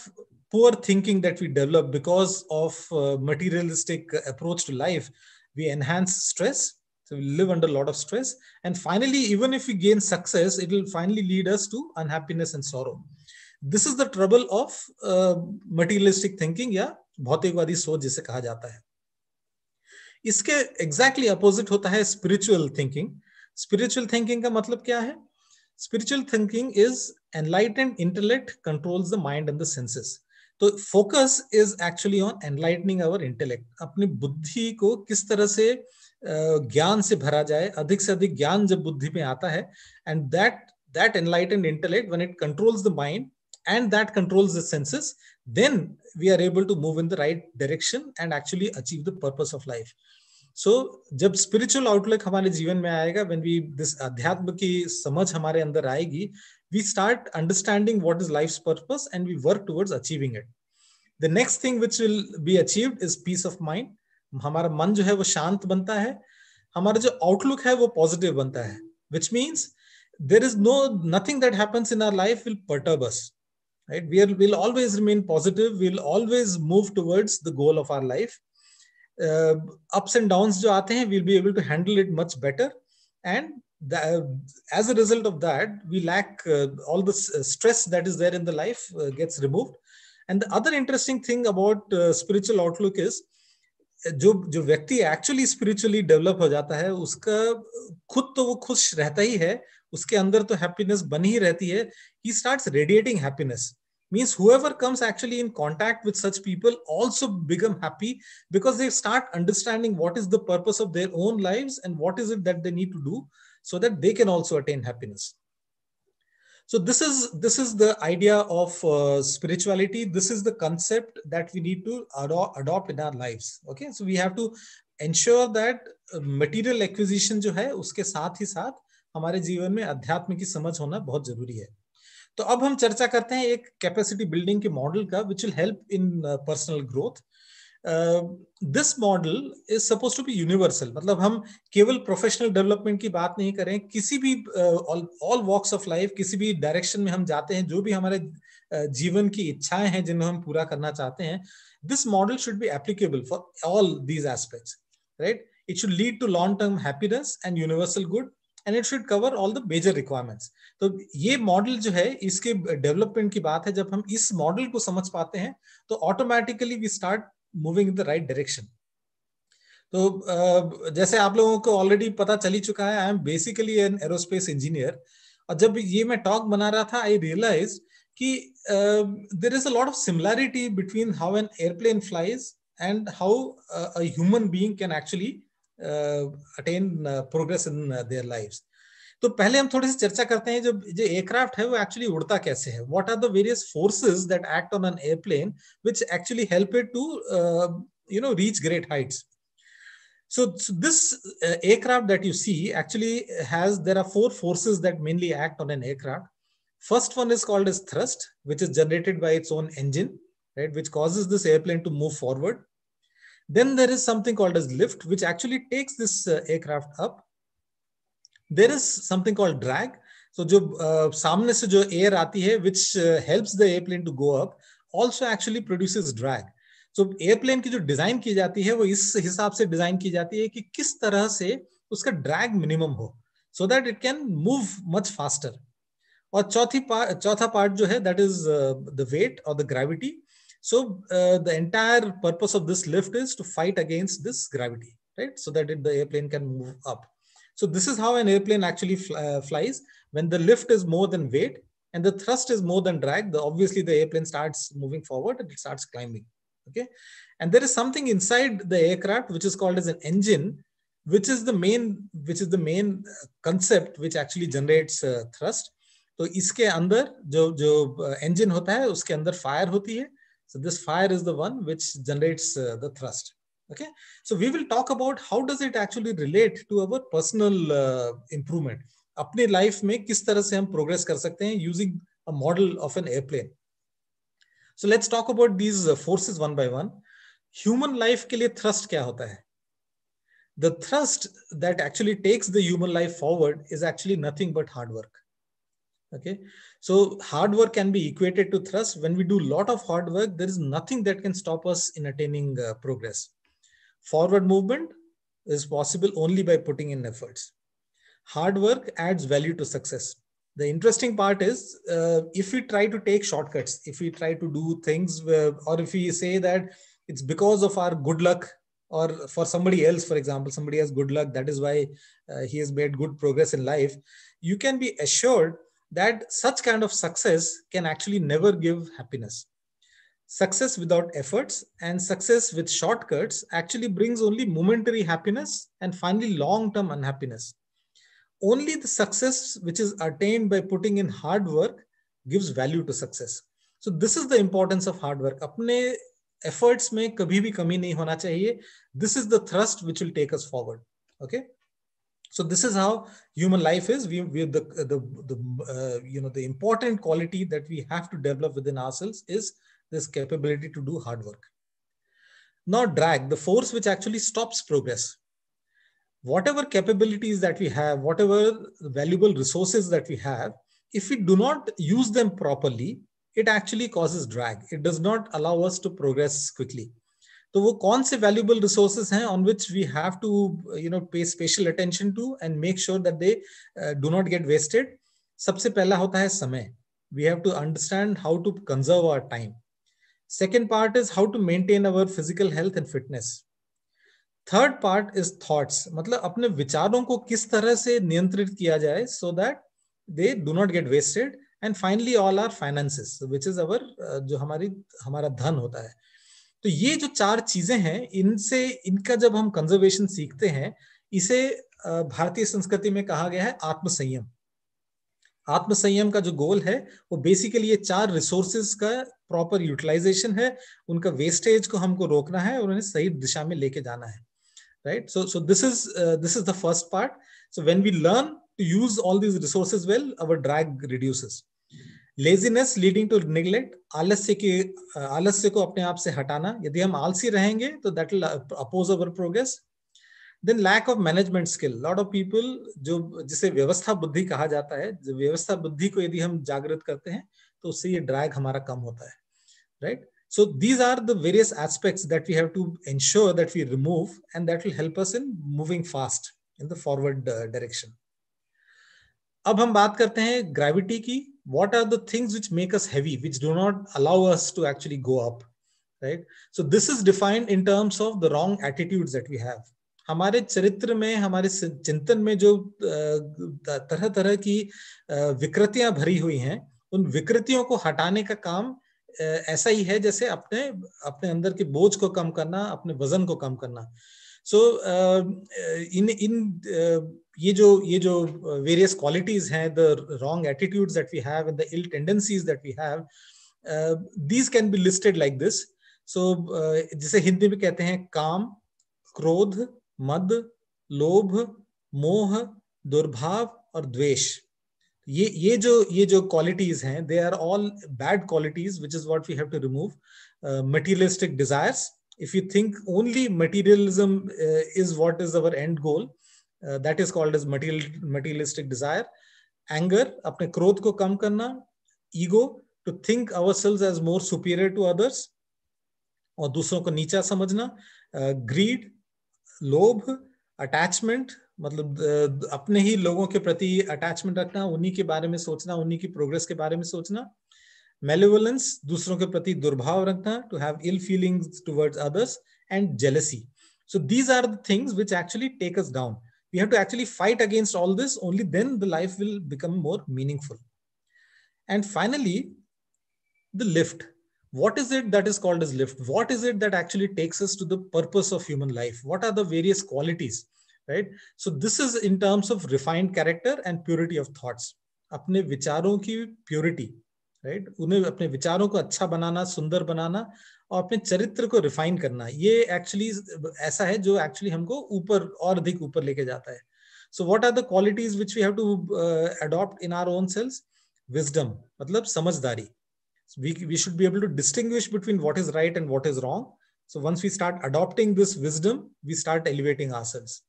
Speaker 3: poor thinking that we develop because of uh, materialistic approach to life we enhance stress. So we live under a lot of stress. And finally, even if we gain success, it will finally lead us to unhappiness and sorrow. This is the trouble of uh, materialistic thinking ya bhautikvadi soch jise kaha jata hai iske exactly opposite hota hai spiritual thinking spiritual thinking ka matlab kya hai spiritual thinking is enlightened intellect controls the mind and the senses तो focus is actually on enlightening our intellect अपनी बुद्धि को किस तरह से ज्ञान से भरा जाए अधिक से अधिक ज्ञान जब बुद्धि में आता है and that that enlightened intellect when it controls the mind and that controls the senses then we are able to move in the right direction and actually achieve the purpose of life so so, जब spiritual outlook हमारे जीवन में आएगा when we this अध्यात्म की समझ हमारे अंदर आएगी we start understanding what is life's purpose and we work towards achieving it the next thing which will be achieved is peace of mind हमारा मन जो है वो शांत बनता outlook, हमारा जो आउटलुक है Which means there is no nothing that happens in our life will perturb us. right we will always remain positive we'll always move towards the goal of our life uh, ups and downs jo aate hain we'll be able to handle it much better and as a result of that, we lack uh, all the uh, stress that is there in the life uh, gets removed. And the other interesting thing about spiritual outlook is जो जो व्यक्ति actually spiritually developed हो जाता है उसका खुद तो वो खुश रहता ही है उसके अंदर तो हैप्पीनेस बनी ही रहती है he starts radiating happiness means whoever comes actually in contact with such people also become happy because they start understanding what is the purpose of their own lives and what is it that they need to do so that they can also attain happiness so this is this is the idea of uh, spirituality this is the concept that we need to ado- adopt in our lives okay so we have to ensure that material acquisition jo hai uske sath hi sath hamare jeevan mein अध्यात्म ki samajh hona bahut zaruri hai तो अब हम चर्चा करते हैं एक capacity building के model का which will help in personal growth this model is suppose to be universal मतलब हम केवल प्रोफेशनल डेवलपमेंट की बात नहीं करें किसी भी ऑल वॉक्स ऑफ लाइफ किसी भी डायरेक्शन में हम जाते हैं जो भी हमारे uh, जीवन की इच्छाएं हैं जिन्हें हम पूरा करना चाहते हैं this model should be applicable for all these aspects right it should lead to long term happiness and universal good and it should cover all the major requirements तो ये मॉडल जो है इसके डेवलपमेंट की बात है जब हम इस मॉडल को समझ पाते हैं तो automatically we start moving in the right direction तो जैसे आप लोगों को ऑलरेडी पता चली चुका है I am basically an aerospace engineer और जब ये मैं टॉक बना रहा था आई रियलाइज कि there is a lot of similarity between how an airplane flies and how human being can actually attain progress in their life तो पहले हम थोड़ी सी चर्चा करते हैं जो जो एयरक्राफ्ट है वो एक्चुअली उड़ता कैसे है what are the various forces that act on you know reach great heights so, this uh, aircraft that you see actually has there are four forces that mainly act on an aircraft first one is called as thrust which is generated by its own engine right which causes this airplane to move forward then there is something called as lift which actually takes this uh, aircraft up there is something called drag so जो uh, सामने से जो air आती है which helps the airplane to go up also actually produces drag so airplane की जो design की जाती है वो इस हिसाब से डिजाइन की जाती है कि किस तरह से उसका ड्रैग मिनिमम हो so that it can move much faster और चौथी पार्ट चौथा पार्ट जो है दैट इज द वेट और the gravity so the entire purpose of this lift is to fight against this gravity right so that it the airplane can move up So this is how an airplane actually fl uh, flies. When the lift is more than weight and the thrust is more than drag, the, obviously the airplane starts moving forward and it starts climbing. Okay. And there is something inside the aircraft, which is called as an engine, which is the main, which is the main uh, concept, which actually generates uh, thrust. तो इसके under uh, jo engine hota hai, है उसके fire fire होती है so this fire is the one which generates the thrust okay so we will talk about how does it actually relate to our personal uh, improvement अपने life, में किस तरह से हम प्रोग्रेस कर सकते हैं using a model of an airplane so let's talk about these one one by one human life के thrust थ्रस्ट क्या होता the thrust that actually takes the thrust that actually takes the human life forward is actually nothing but hard work okay so hard work can be equated to thrust when we do a lot of hard work there is nothing that can stop us in attaining uh, progress Forward movement is possible only by putting in efforts. Hard work adds value to success. The interesting part is uh, if we try to take shortcuts, if we try to do things, where, uh, or if we say that it's because of our good luck or for somebody else for example somebody has good luck that is why uh, he has made good progress in life you can be assured that such kind of success can actually never give happiness success without efforts and success with shortcuts actually brings only momentary happiness and finally long-term unhappiness. Only the success which is attained by putting in hard work gives value to success. So this is the importance of hard work. अपने efforts में कभी भी कमी नहीं होना चाहिए. This is the thrust which will take us forward. Okay. So this is how human life is. We, we the the, the uh, you know the important quality that we have to develop within ourselves is this capability to do hard work. Now drag, the force which actually stops progress. Whatever capabilities that we have, whatever valuable resources that we have, if we do not use them properly, it actually causes drag. It does not allow us to progress quickly. तो वो कौन से valuable resources हैं on which we have pay special attention to and make sure that they that uh, do not get wasted? सबसे पहला hota hai samay. We have to understand how to conserve our time. Second part is how to maintain our physical health and fitness. Third part is thoughts. matlab apne vicharon ko kis tarah se niyantrit kiya jaye so that they do not get wasted. And finally all our finances, which is our jo hamari hamara dhan hota hai to ye jo char cheeze hain inse inka jab hum conservation seekhte hain ise भारतीय संस्कृति में कहा गया है आत्मसंयम आत्मसंयम का जो गोल है वो बेसिकली ये चार रिसोर्सेज का प्रॉपर यूटिलाइजेशन है उनका वेस्टेज को हमको रोकना है और उन्हें सही दिशा में लेके जाना है right so so this is this is the first part so when we learn to use all these resources well our drag reduces laziness leading to neglect आलस्य के uh, आलस्य को अपने आप से हटाना यदि हम आलसी रहेंगे तो that will oppose our progress then lack of management skill lot of people जो जिसे व्यवस्था बुद्धि कहा जाता है व्यवस्था बुद्धि को यदि हम जागृत करते हैं तो उससे ये ड्रैग हमारा कम होता है right so these are the various aspects that we have to ensure that we remove and that will help us in moving fast in the forward direction अब हम बात करते हैं ग्रेविटी की what are the things which make us heavy which do not allow us to actually go up right so this is defined in terms of the wrong attitude that we have हमारे चरित्र में हमारे चिंतन में जो uh, तरह तरह की uh, विकृतियां भरी हुई हैं उन विकृतियों को हटाने का काम ऐसा ही है जैसे अपने अपने अंदर के बोझ को कम करना अपने वजन को कम करना सो so, इन इन ये जो ये जो वेरियस क्वालिटीज हैं the wrong attitudes that we have and the ill tendencies that we have these can be listed like this so जिसे हिंदी में कहते हैं काम क्रोध मद लोभ मोह दुर्भाव और द्वेष ये ये जो ये जो क्वालिटीज हैं they are all bad qualities which is what we have to remove materialistic desires if you think only materialism is what is our end goal that is called is material materialistic desire anger अपने क्रोध को कम करना ego to think ourselves as more superior to others और दूसरों को नीचा समझना ग्रीड uh, लोभ अटैचमेंट मतलब अपने ही लोगों के प्रति अटैचमेंट रखना उन्हीं के बारे में सोचना उन्हीं की प्रोग्रेस के बारे में सोचना मेलेवलेंस दूसरों के प्रति दुर्भाव रखना to have ill feeling towards others and jealousy so these are the which actually take us down we have to actually fight against all this only then the life will become more meaningful and finally the lift what is it that is called as lift what is it that actually takes us to the purpose of human life what are the various qualities right so this is in terms of refined character and purity of thoughts अपने विचारों की purity right right? उन्हें अपने विचारों को अच्छा बनाना सुंदर बनाना और अपने चरित्र को रिफाइन करना ये एक्चुअली ऐसा है जो एक्चुअली हमको ऊपर और अधिक ऊपर लेके जाता है so what are the qualities which we have to adopt in our own selves wisdom मतलब समझदारी we should be able to distinguish between what is right and what is wrong so once we start start this wisdom we start elevating ourselves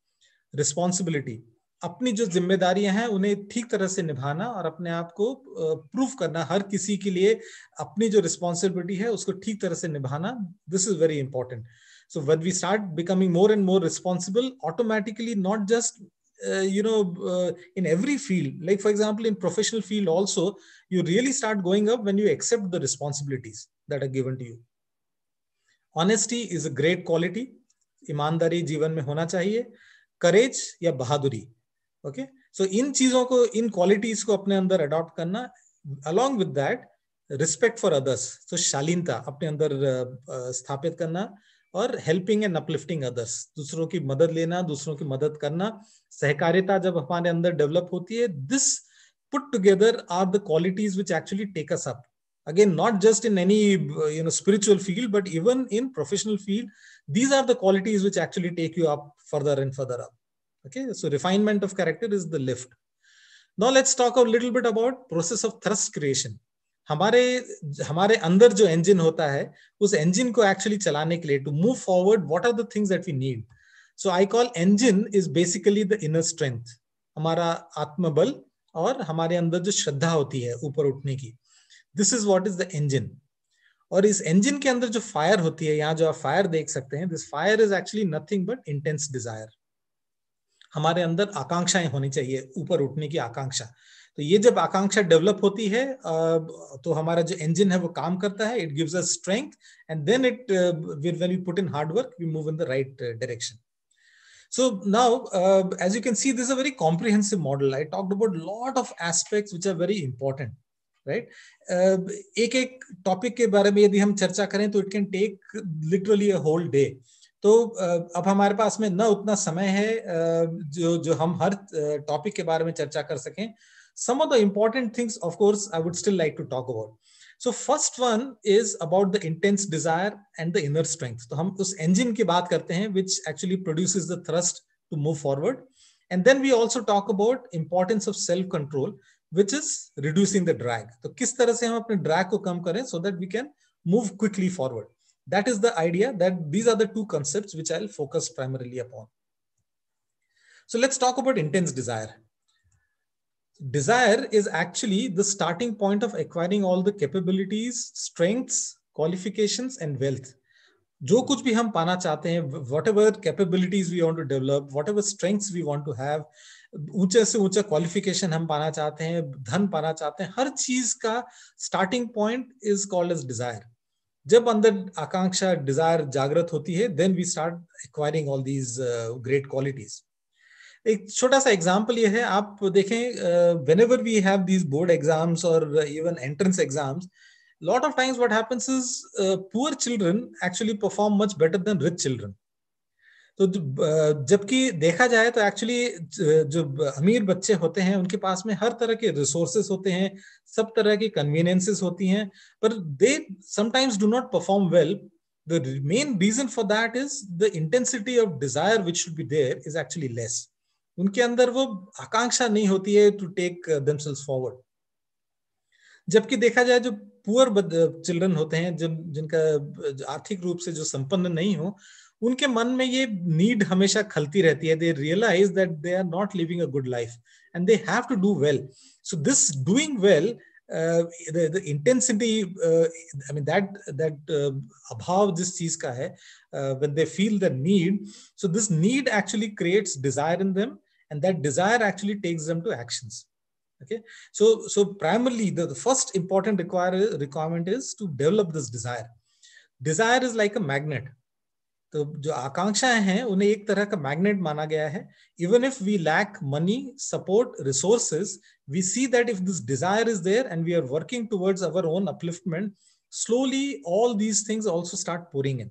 Speaker 3: responsibility अपनी जो जिम्मेदारियां हैं उन्हें ठीक तरह से निभाना और अपने आप को प्रूफ करना हर किसी के लिए अपनी जो रिस्पॉन्सिबिलिटी है उसको ठीक तरह से निभाना this is very important so when we start becoming more and more responsible automatically not just Uh, you know uh, in every field like for example in professional field also you really start going up when you accept the responsibilities that are given to you honesty is a great quality ईमानदारी जीवन में होना चाहिए करेज या बहादुरी okay so इन चीजों को इन क्वालिटीज को अपने अंदर अडॉप्ट करना along with that respect for others so शालीनता अपने अंदर स्थापित करना और हेल्पिंग एंड अपलिफ्टिंग अदर्स दूसरों की मदद लेना दूसरों की मदद करना सहकारिता जब हमारे अंदर डेवलप होती है this put together are the qualities which actually take us up again not just in any you know spiritual field but even in professional field these are the qualities which actually take you up further and further up. Okay, so refinement of character is the lift. Now let's talk a little bit about process of thrust creation. हमारे हमारे अंदर जो engine होता है उस engine को actually चलाने के लिए to move forward what are the things that we need so I call engine is basically the inner strength हमारा आत्मबल और हमारे अंदर जो श्रद्धा होती है ऊपर उठने की this is what is the engine और इस इंजन के अंदर जो फायर होती है यहाँ जो आप फायर देख सकते हैं this fire is actually nothing but intense desire हमारे अंदर आकांक्षाएं होनी चाहिए ऊपर उठने की आकांक्षा तो ये जब आकांक्षा डेवलप होती है तो हमारा जो इंजन है वो काम करता है it gives us strength and then it when you put in hard work we move in the right direction so now uh, as you can see this is a very comprehensive model i talked about lot of aspects which are very important right uh, एक एक topic के बारे में यदि हम चर्चा करें तो it can take literally a whole day तो uh, अब हमारे पास में न उतना समय है uh, जो जो हम हर टॉपिक के बारे में चर्चा कर सकें some of the important things of course I would still like to talk about so first one is about the intense desire and the inner strength तो हम उस एंजिन की बात करते हैं which actually produce the thrust to move forward and then we also talk about importance of self control which is reducing the drag. So, किस तरह से हम अपने drag so that we can move quickly forward. That is the idea that these are the two concepts which I'll focus primarily upon. So let's talk about intense desire. Desire is actually the starting point of acquiring all the capabilities, strengths, qualifications, and wealth. जो कुछ भी हम पाना चाहते हैं whatever capabilities we want to develop whatever strengths we want to have ऊंचे से ऊंचा क्वालिफिकेशन हम पाना चाहते हैं धन पाना चाहते हैं हर चीज का starting point is called as desire जब अंदर आकांक्षा डिजायर जागृत होती है then we start acquiring all these great qualities एक छोटा सा एग्जाम्पल ये है आप देखें whenever we have these board exams और even entrance exams lot of times what happens is uh, poor children actually perform much better than rich तो जबकि देखा जाए तो एक्चुअली जो अमीर बच्चे होते हैं उनके पास में हर तरह के रिसोर्सेस होते हैं सब तरह की कन्वीनियंसेस होती हैं पर they sometimes do not perform well the main reason for that is the intensity of desire which should be there is actually less उनके अंदर वो आकांक्षा नहीं होती है टू टेक दमसेल्स फॉरवर्ड जबकि देखा जाए जो पुअर चिल्ड्रन uh, होते हैं जिन जिनका आर्थिक रूप से जो संपन्न नहीं हो उनके मन में ये नीड हमेशा खलती रहती है they realise that they are not living a good life and they have to do well so this doing well intensity I mean that that अभाव जिस चीज का है when they feel the need so this need actually creates desire in them and that desire actually takes them to action okay so so primarily first important require requirement is to develop this desire desire is like a magnet तो जो आकांक्षाएं हैं उन्हें एक तरह का magnet माना गया है even if we lack money support resources we see that if this desire is there and we are working towards our own upliftment slowly all these things also start pouring in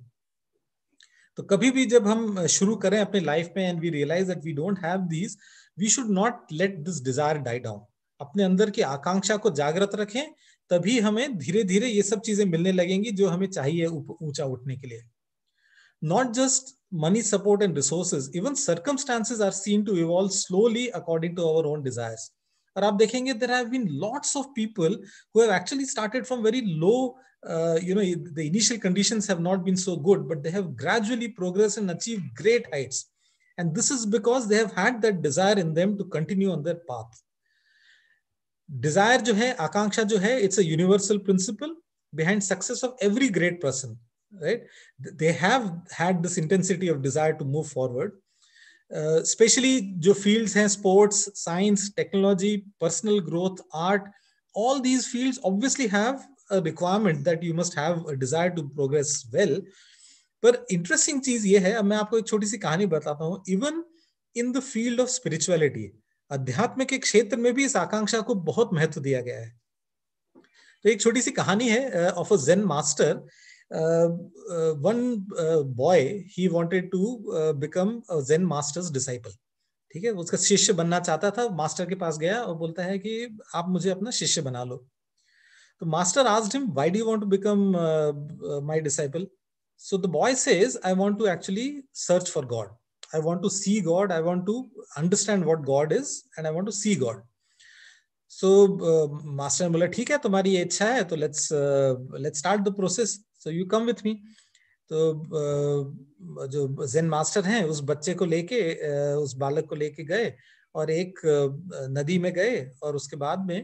Speaker 3: तो कभी भी जब हम शुरू करें अपने life में and we realise that we don't have these we should not let this desire die down अपने अंदर की आकांक्षा को जागृत रखें तभी हमें धीरे धीरे ये सब चीजें मिलने लगेंगी जो हमें चाहिए ऊंचा उठने के लिए not just money support and resources even circumstances are seen to evolve slowly according to our own desires or aap dekhenge there have been lots of people who have actually started from very low uh, you know the initial conditions have not been so good but they have gradually progressed and achieved great heights and this is because they have had that desire in them to continue on their path desire jo hai aakanksha jo hai it's a universal principle behind success of every great person right they have had this intensity of desire to move forward specially जो fields हैं sports science technology personal growth art all these fields obviously have a requirement that you must have desire to progress well पर interesting चीज ये है मैं आपको एक छोटी सी कहानी बताता हूँ even in the field of spirituality अध्यात्म के क्षेत्र में भी इस आकांक्षा को बहुत महत्व दिया गया है तो एक छोटी सी कहानी है of a zen master uh, uh, one uh, boy he wanted to uh, become a Zen master's disciple. ठीक है उसका शिष्य बनना चाहता था मास्टर के पास गया और बोलता है कि आप मुझे अपना शिष्य बना लो तो master asked him why do want to become my disciple so the boy says I want to actually search for God I want to see God I want to understand what God is and I want to see God so master ने बोला ठीक है तुम्हारी ये इच्छा है तो let's let's start the process so you come with me तो जो जेन मास्टर हैं उस बच्चे को लेके उस बालक को लेके गए और एक नदी में गए और उसके बाद में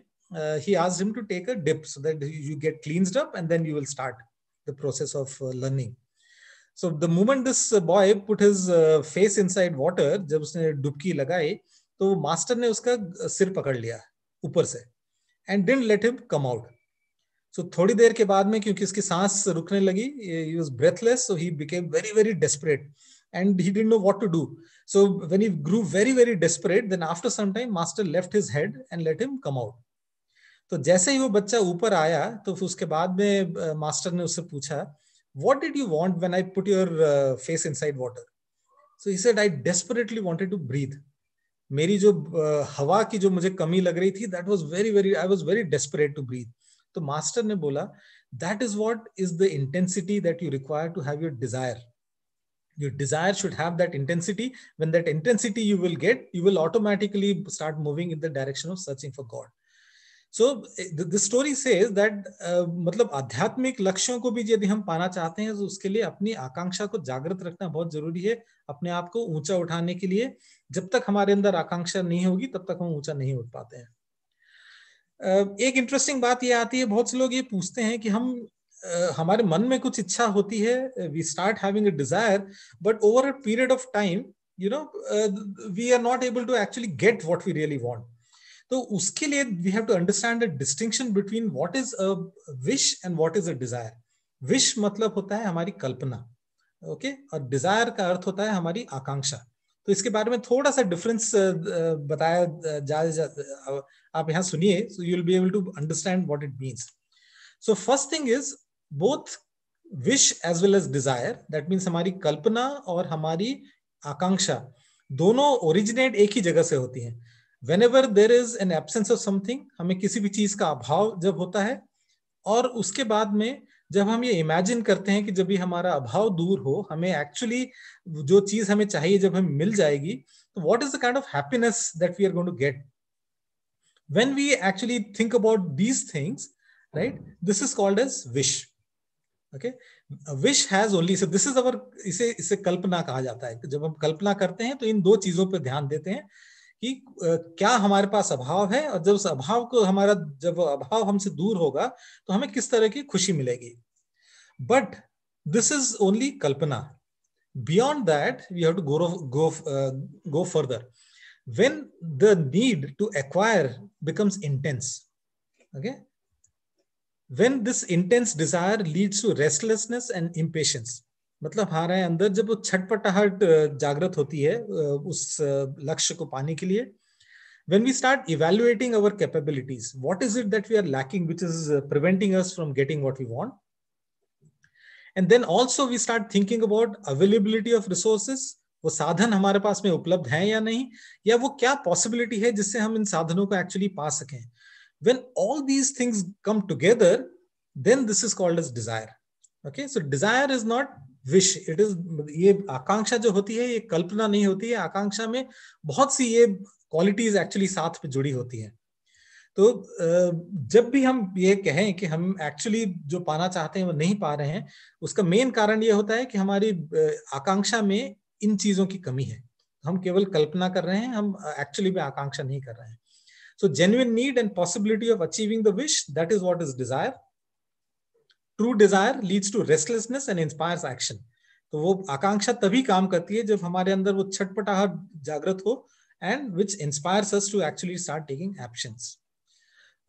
Speaker 3: ही आज him to take a dip so that you get cleansed up and then you will start the process of learning so the moment this boy put his face inside water जब उसने डुबकी लगाई तो मास्टर ने उसका सिर पकड़ लिया ऊपर से and didn't let him come out so so, थोड़ी देर के बाद में क्योंकि उसकी सांस रुकने लगी he breathless so he became very very desperate and he डिट know what to do so when he grew very very desperate then after some time master left his head and let him come out तो जैसे ही वो बच्चा ऊपर आया तो उसके बाद में मास्टर ने उससे पूछा what did you want when I put your face inside water so he said I desperately wanted to breathe मेरी जो uh, हवा की जो मुझे कमी लग रही थी that was very very I was very desperate to breathe तो मास्टर ने बोला that is what is the intensity that you require to have your desire your desire should have that intensity when that intensity you will get you will automatically start moving in the direction of searching for god so this story says that मतलब आध्यात्मिक लक्ष्यों को भी यदि हम पाना चाहते हैं तो उसके लिए अपनी आकांक्षा को जागृत रखना बहुत जरूरी है अपने आप को ऊंचा उठाने के लिए जब तक हमारे अंदर आकांक्षा नहीं होगी तब तक हम ऊंचा नहीं उठ पाते हैं एक इंटरेस्टिंग बात ये आती है बहुत से लोग ये पूछते हैं कि हम हमारे मन में कुछ इच्छा होती है we start having a desire but over a period of time you know we are not able to actually get what we really want तो उसके लिए we have to understand the distinction between what is a wish and what is a desire wish मतलब होता है हमारी कल्पना okay okay? और desire का अर्थ होता है हमारी आकांक्षा तो इसके बारे में थोड़ा सा डिफरेंस बताया जा, जा आप यहां सुनिए so you will be able to understand what it means so first thing is both wish as well as desire that means हमारी कल्पना और हमारी आकांक्षा दोनों ओरिजिनेट एक ही जगह से होती है whenever there is an absence of something हमें किसी भी चीज का अभाव जब होता है और उसके बाद में जब हम ये इमेजिन करते हैं कि जब भी हमारा अभाव दूर हो हमें एक्चुअली जो चीज हमें चाहिए जब हमें मिल जाएगी तो what is the kind of happiness that we are going to get when we actually think about these things right this is called as wish okay wish has only so this is our इसे इसे कल्पना कहा जाता है जब हम कल्पना करते हैं तो इन दो चीजों पर ध्यान देते हैं कि क्या हमारे पास अभाव है और जब उस अभाव को हमारा जब अभाव हमसे दूर होगा तो हमें किस तरह की खुशी मिलेगी बट दिस इज ओनली कल्पना beyond that we have to go go go further when the need to acquire becomes intense okay when this intense desire leads to restlessness and impatience मतलब हमारे अंदर जब वो छटपटाहट जागृत होती है उस लक्ष्य को पाने के लिए when we start evaluating our capabilities what is it that we are lacking which is preventing us from getting what we want and then also we start thinking about availability of resources वो साधन हमारे पास में उपलब्ध है या नहीं या वो क्या पॉसिबिलिटी है जिससे हम इन साधनों को एक्चुअली पा सकें when all these things come together then this is called as desire okay so desire is not wish it is ये आकांक्षा जो होती है ये कल्पना नहीं होती है आकांक्षा में बहुत सी ये क्वालिटीज एक्चुअली साथ में जुड़ी होती है तो जब भी हम ये कहें कि हम एक्चुअली जो पाना चाहते हैं वो नहीं पा रहे हैं उसका मेन कारण ये होता है कि हमारी आकांक्षा में इन चीजों की कमी है हम केवल कल्पना कर रहे हैं हम एक्चुअली में आकांक्षा नहीं कर रहे हैं so genuine need and possibility of achieving the wish that is what is desire true desire leads to restlessness and inspires action तो वो आकांक्षा तभी काम करती है जब हमारे अंदर वो छटपटाह जागृत हो and which inspires us to actually start taking actions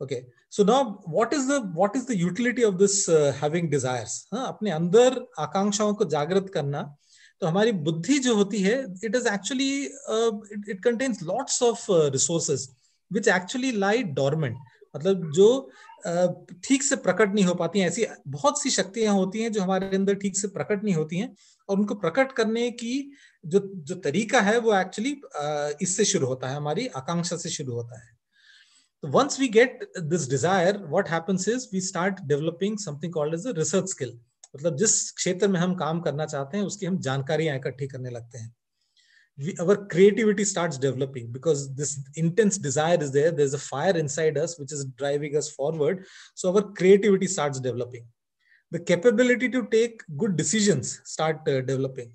Speaker 3: okay so now what is the what is the utility of this uh, having desires हाँ, अपने अंदर आकांक्षाओं को जागृत करना तो हमारी बुद्धि जो होती है it is actually it contains lots of resources which actually lie dormant मतलब जो ठीक से प्रकट नहीं हो पाती हैं ऐसी बहुत सी शक्तियां होती हैं जो हमारे अंदर ठीक से प्रकट नहीं होती हैं और उनको प्रकट करने की जो जो तरीका है वो एक्चुअली इससे शुरू होता है हमारी आकांक्षा से शुरू होता है तो once we get this desire what happens is we start developing something called as research skill मतलब जिस क्षेत्र में हम काम करना चाहते हैं उसकी हम जानकारियां इकट्ठी करने लगते हैं we, our creativity starts developing because this intense desire is there there's a fire inside us which is driving us forward so our creativity starts developing the capability to take good decisions start uh, developing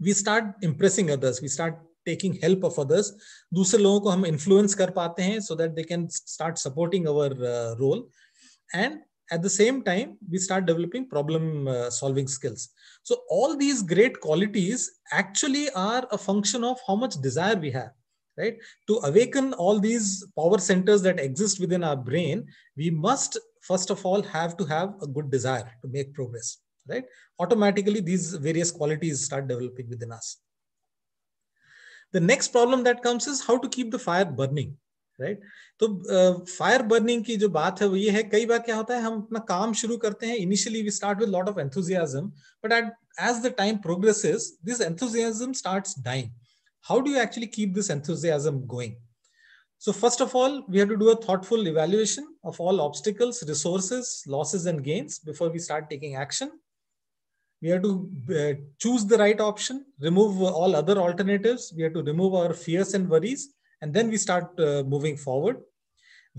Speaker 3: we start impressing others we start taking help of others दूसरे लोगों को हम influence कर पाते हैं so that they can start supporting our uh, role and at the same time we start developing problem uh, solving skills so all these great qualities actually are a function of how much desire we have right to awaken all these power centers that exist within our brain we must first of all have to have a good desire to make progress right automatically these various qualities start developing within us the next problem that comes is how to keep the fire burning right? So uh, fire burning. Burning की जो बात है वो ये है कई बार क्या होता है हम अपना काम शुरू करते हैं initially we start with lot of enthusiasm but at as the time progresses this enthusiasm starts how do you actually keep this enthusiasm going? So first of all, we have to do a thoughtful evaluation of all obstacles, resources, losses, and gains before we start taking action. We have to uh, choose the right option, remove all other alternatives. We have to remove our fears and worries and then we start uh, moving forward.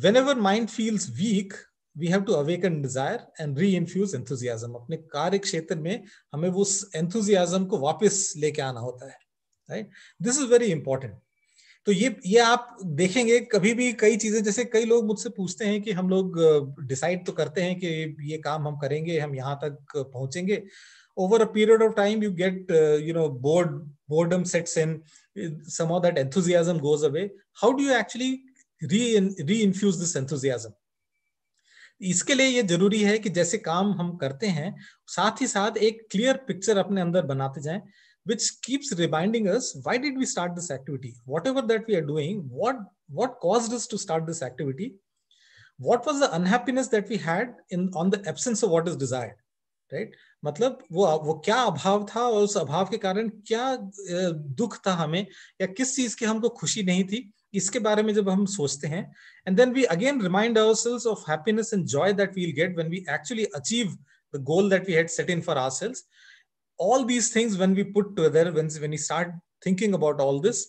Speaker 3: Whenever mind feels weak, we have to awaken desire and reinfuse enthusiasm apne अपने कार्य क्षेत्र में हमें वो एंथुजियाजम को वापस लेके आना होता है राइट दिस इज वेरी तो ये ये आप देखेंगे कभी भी कई चीजें जैसे कई लोग मुझसे पूछते हैं कि हम लोग डिसाइड तो करते हैं कि ये काम हम करेंगे हम यहाँ तक पहुंचेंगे over a period of time you get you know bored boredom sets in somehow that enthusiasm goes away how do you actually re infuse this enthusiasm इसके लिए ये जरूरी है कि जैसे काम हम करते हैं साथ ही साथ एक क्लियर पिक्चर अपने अंदर बनाते जाएं which keeps reminding us why did we start this activity whatever that we are doing what what caused us to start this activity what was the unhappiness that we had in on the absence of what is desired right मतलब वो वो क्या अभाव था और उस अभाव के कारण क्या दुख था हमें या किस चीज की हमको खुशी नहीं थी इसके बारे में जब हम सोचते हैं and then we again remind ourselves of happiness and joy that we'll get when we actually achieve the goal that we had set in for ourselves all these things when we put together when when you start thinking about all this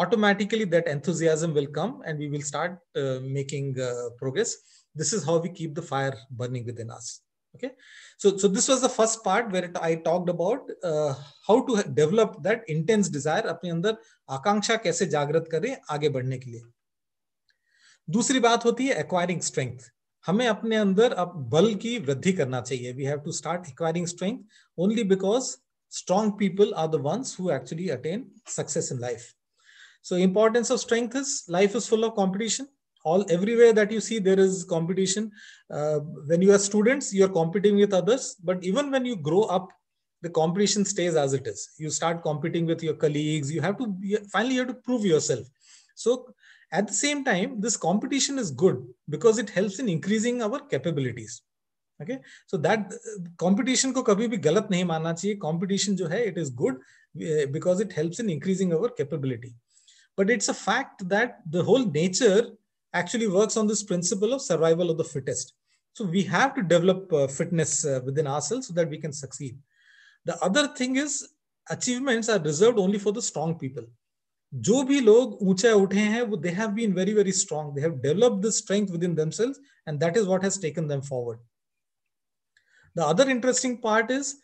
Speaker 3: automatically that enthusiasm will come and we will start uh, making uh, progress this is how we keep the fire burning within us okay so so this was the first part where it, i talked about uh, how to develop that intense desire apne andar आकांक्षा kaise jagrat kare aage badhne ke liye दूसरी बात होती है acquiring strength हमें अपने अंदर अब बल की वृद्धि करना चाहिए we have to start acquiring strength only because strong people are the ones who actually attain success in life so importance of strength is life is full of competition all everywhere that you see there is competition uh, when you are students you are competing with others but even when you grow up the competition stays as it is you start competing with your colleagues you have to you, finally you have to prove yourself so at the same time this competition is good because it helps in increasing our capabilities okay so that competition ko kabhi bhi galat nahi manna chahiye competition jo hai it is good eh, because it helps in increasing our capability but it's a fact that the whole nature actually works on this principle of survival of the fittest. So we have to develop uh, fitness uh, within ourselves so that we can succeed. The other thing is achievements are reserved only for the strong people. जो भी लोग ऊँचे उठे हैं वो they have been very very strong they have developed this strength within themselves and that is what has taken them forward the other interesting part is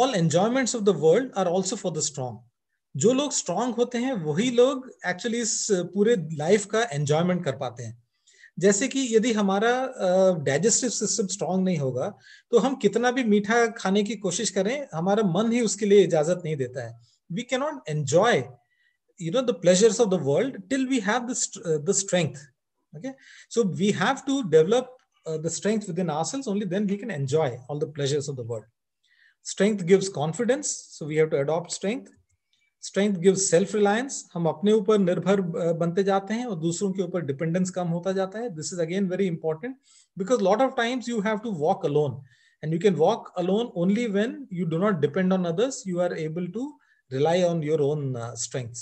Speaker 3: all enjoyments of the world are also for the जो लोग strong होते हैं वही लोग actually इस पूरे life का enjoyment कर पाते हैं जैसे कि यदि हमारा डाइजेस्टिव सिस्टम स्ट्रांग नहीं होगा तो हम कितना भी मीठा खाने की कोशिश करें हमारा मन ही उसके लिए इजाजत नहीं देता है we cannot enjoy you know the pleasures of the world till we have the strength okay so we have to develop the strength within ourselves only then we can enjoy all the pleasures of the world strength gives confidence so we have to adopt strength strength gives self reliance हम अपने ऊपर निर्भर बनते जाते हैं और दूसरों के ऊपर डिपेंडेंस कम होता जाता है this is again very important because lot of times you have to walk alone and you can walk alone only when you do not depend on others you are able to rely on your own strength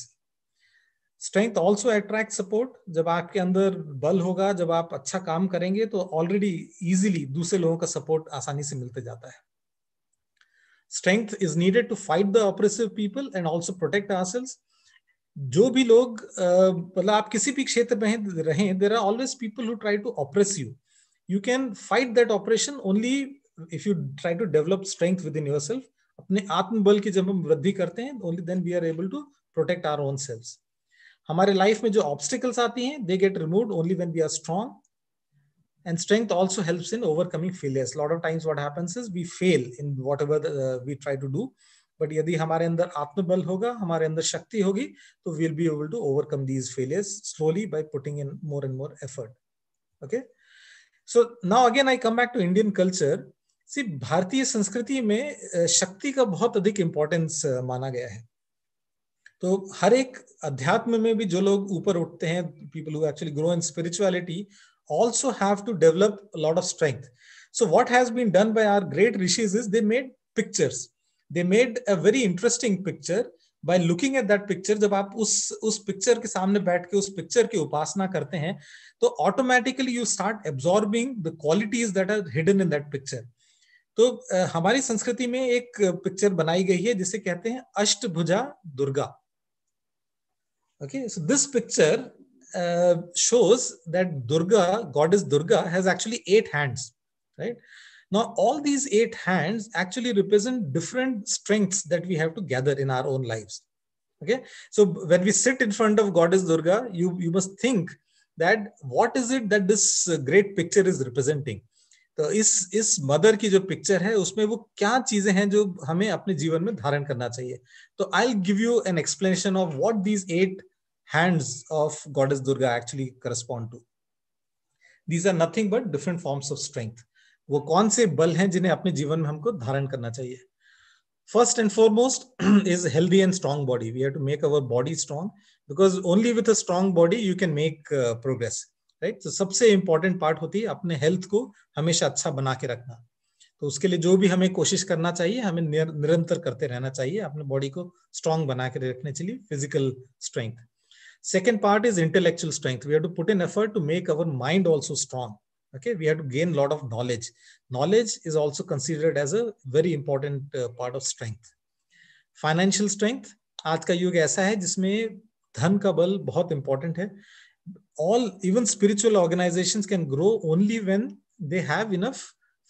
Speaker 3: strength also attract support जब आपके अंदर बल होगा जब आप अच्छा काम करेंगे तो ऑलरेडी इजीली दूसरे लोगों का सपोर्ट आसानी से मिलते जाता है strength is needed to fight the oppressive people and also protect ourselves जो भी लोग मतलब आप किसी भी क्षेत्र में रहें there are always people who try to oppress you you can fight that oppression only if you try to develop strength within yourself अपने आत्मबल की जब हम वृद्धि करते हैं only then we are able to protect our own self हमारे life में जो ऑब्स्टिकल्स आती हैं they get remove only when we are strong and strength also helps in overcoming failures a lot of times what happens is we fail in whatever the, uh, we try to do but यदि हमारे अंदर आत्मबल होगा हमारे अंदर शक्ति होगी तो will be able to overcome these failures slowly by putting in more and more effort okay so now again I come back to Indian culture see भारतीय संस्कृति में uh, शक्ति का बहुत अधिक इंपॉर्टेंस uh, माना गया है तो हर एक अध्यात्म में भी जो लोग ऊपर उठते हैं people who actually grow in spirituality also have to develop a lot of strength. So, what has been done by our great rishis is they made pictures. They made a very interesting picture. by looking at that picture जब आप उस उस picture के सामने बैठ के उस picture की उपासना करते हैं तो automatically you start absorbing the qualities that are hidden in that picture तो हमारी संस्कृति में एक पिक्चर बनाई गई है जिसे कहते हैं Ashtabhuja Durga okay so this picture Uh, shows that Durga, goddess Durga, has actually eight hands, right? Now, all these eight hands actually represent different strengths that we have to gather in our own lives. Okay, so when we sit in front of goddess Durga, you, you must think that what is it that this great picture is representing? तो इस इस mother की जो picture है उसमें वो क्या चीजें हैं जो हमें अपने जीवन में धारण करना चाहिए तो I give you an explanation of what these eight hands of goddess Durga actually correspond to. These are nothing but different forms of strength. वो कौन से बल हैं जिन्हें अपने जीवन में हमको धारण करना चाहिए first and foremost is healthy and strong body we have to make our body strong because only with a strong body you can make uh, progress right तो सबसे इंपॉर्टेंट पार्ट होती है अपने हेल्थ को हमेशा अच्छा बना के रखना तो उसके लिए जो भी हमें कोशिश करना चाहिए हमें निरंतर करते रहना चाहिए अपने बॉडी को स्ट्रांग बना के रखने के लिए physical strength second part is intellectual strength we have to put an effort to make our mind also strong okay we have to gain a lot of knowledge knowledge is also considered as a very important uh, part of strength financial strength aaj ka yug aisa hai jisme dhan ka bal bahut important hai all even spiritual organizations can grow only when they have enough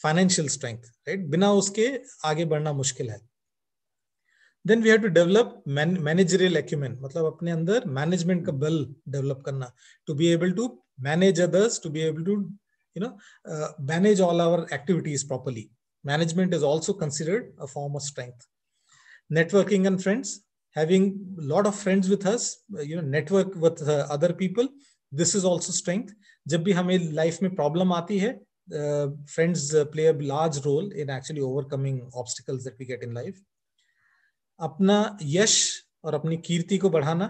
Speaker 3: financial strength right bina uske aage badhna mushkil hai then we have to develop managerial acumen मतलब अपने अंदर management का बल develop करना to be able to manage others to be able to you know uh, manage all our activities properly management is also considered a form of strength networking and friends having a lot of friends with us uh, you know network with uh, other people this is also strength जब भी हमें life में problem आती है friends uh, play a large role in actually overcoming obstacles that we get in life. अपना यश और अपनी कीर्ति को बढ़ाना